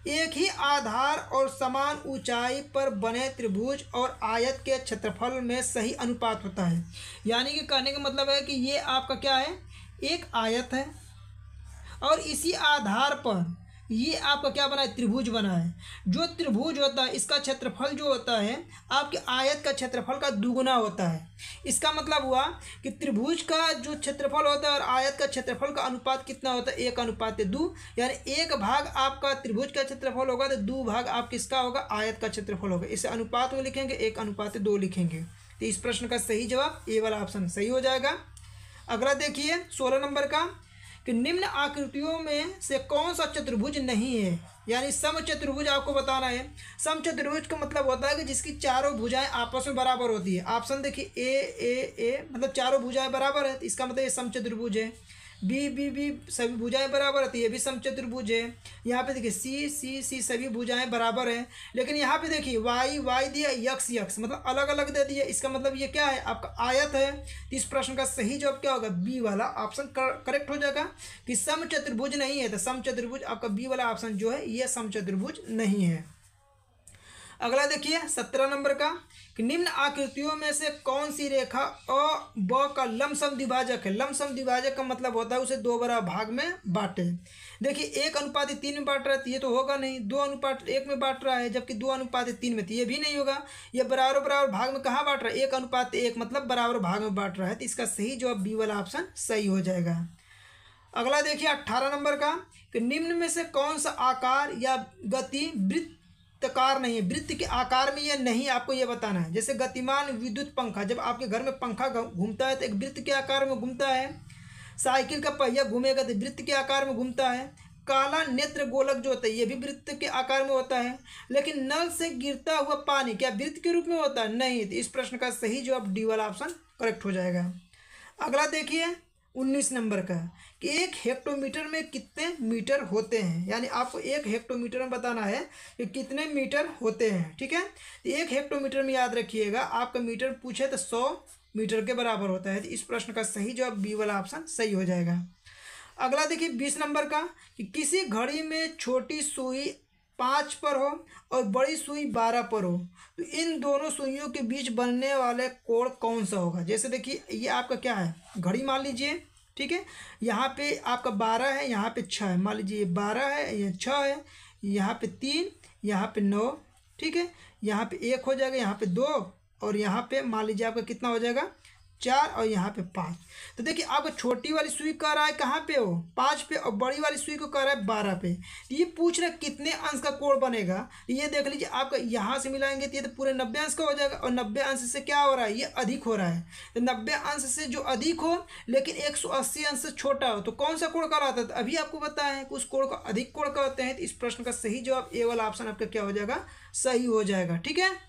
Speaker 1: एक ही आधार और समान ऊंचाई पर बने त्रिभुज और आयत के क्षेत्रफल में सही अनुपात होता है यानी कि कहने का मतलब है कि ये आपका क्या है एक आयत है और इसी आधार पर ये आपका क्या बना है त्रिभुज बना है जो त्रिभुज होता है इसका क्षेत्रफल जो होता है आपके आयत का क्षेत्रफल का दुगुना होता है इसका मतलब हुआ कि त्रिभुज का जो क्षेत्रफल होता है और आयत का क्षेत्रफल का अनुपात कितना होता है एक अनुपात दो यानी एक भाग आपका त्रिभुज का क्षेत्रफल होगा तो दो भाग आप किसका होगा आयत का क्षेत्रफल होगा इसे अनुपात में लिखेंगे एक अनुपात दो लिखेंगे तो इस प्रश्न का सही जवाब ए वाला ऑप्शन सही हो जाएगा अगला देखिए सोलह नंबर का कि निम्न आकृतियों में से कौन सा चतुर्भुज नहीं है यानी सम चतुर्भुज आपको बताना है सम चतुर्भुज का मतलब होता है कि जिसकी चारों भुजाएं आपस में बराबर होती है ऑप्शन देखिए ए ए ए मतलब चारों भुजाएं बराबर है तो इसका मतलब ये सम चतुर्भुज है बी बी बी सभी भुजाएं बराबर है ये भी समचतुर्भुज है यहाँ पे देखिए सी सी सी सभी भुजाएं बराबर है लेकिन यहाँ पे देखिए वाई वाई दिया यक्स यक्स मतलब अलग अलग दे दिया इसका मतलब ये क्या है आपका आयत है तो इस प्रश्न का सही जवाब क्या होगा बी वाला ऑप्शन करेक्ट हो जाएगा कि समचतुर्भुज नहीं है तो समचतुर्भुज आपका बी वाला ऑप्शन जो है ये समचतुर्भुज नहीं है अगला देखिए सत्रह नंबर का कि निम्न आकृतियों में से कौन सी रेखा अ ब का लमसम विभाजक है लमसम विभाजक का मतलब होता है उसे दो बड़ा भाग में बांटे देखिए एक अनुपात तीन में बांट रहा है तो ये तो होगा नहीं दो अनुपात एक में बांट रहा है जबकि दो अनुपात तीन में तो ये भी नहीं होगा ये बराबर बराबर भाग में कहाँ बांट रहा है एक अनुपात एक मतलब बराबर भाग में बांट रहा है तो इसका सही जवाब बी वाला ऑप्शन सही हो जाएगा अगला देखिए अट्ठारह नंबर का कि निम्न में से कौन सा आकार या गति वृत्त वृत्तकार नहीं है वृत्त के आकार में यह नहीं आपको यह बताना है जैसे गतिमान विद्युत पंखा जब आपके घर में पंखा घूमता है तो एक वृत्त के आकार में घूमता है साइकिल का पहिया घूमेगा तो वृत्त के आकार में घूमता है काला नेत्र गोलक जो होता है ये भी वृत्त के आकार में होता है लेकिन नल से गिरता हुआ पानी क्या वृत्त के रूप में होता है नहीं तो इस प्रश्न का सही जवाब डी वाला ऑप्शन करेक्ट हो जाएगा अगला देखिए उन्नीस नंबर का कि एक हेक्टोमीटर में कितने मीटर होते हैं यानी आपको एक हेक्टोमीटर में बताना है कि कितने मीटर होते हैं ठीक है तो एक हेक्टोमीटर में याद रखिएगा आपका मीटर पूछे तो सौ मीटर के बराबर होता है तो इस प्रश्न का सही जवाब बी वाला ऑप्शन सही हो जाएगा अगला देखिए बीस नंबर का कि किसी घड़ी में छोटी सुई पाँच पर हो और बड़ी सुई बारह पर हो तो इन दोनों सुइयों के बीच बनने वाले कोण कौन सा होगा जैसे देखिए ये आपका क्या है घड़ी मान लीजिए ठीक है यहाँ पे आपका बारह है यहाँ पे छः है मान लीजिए बारह है ये छः है यहाँ पे तीन यहाँ पे नौ ठीक है यहाँ पे एक हो जाएगा यहाँ पे दो और यहाँ पे मान लीजिए आपका कितना हो जाएगा चार और यहाँ पे पाँच तो देखिए अब छोटी वाली सुई कह रहा है कहाँ पे हो पाँच पे और बड़ी वाली सुई को कह रहा है बारह पे तो ये पूछ रहा है कितने अंश का कोड़ बनेगा तो ये देख लीजिए आपका यहाँ से मिलाएंगे तो ये तो पूरे नब्बे अंश का हो जाएगा और नब्बे अंश से क्या हो रहा है ये अधिक हो रहा है तो नब्बे अंश से जो अधिक हो लेकिन एक सौ अस्सी अंश से छोटा हो तो कौन सा कोड़ कर है तो अभी आपको बताया है कि उस कोड को अधिक कोड कहते हैं तो इस प्रश्न का सही जवाब ए वाला ऑप्शन आपका क्या हो जाएगा सही हो जाएगा ठीक है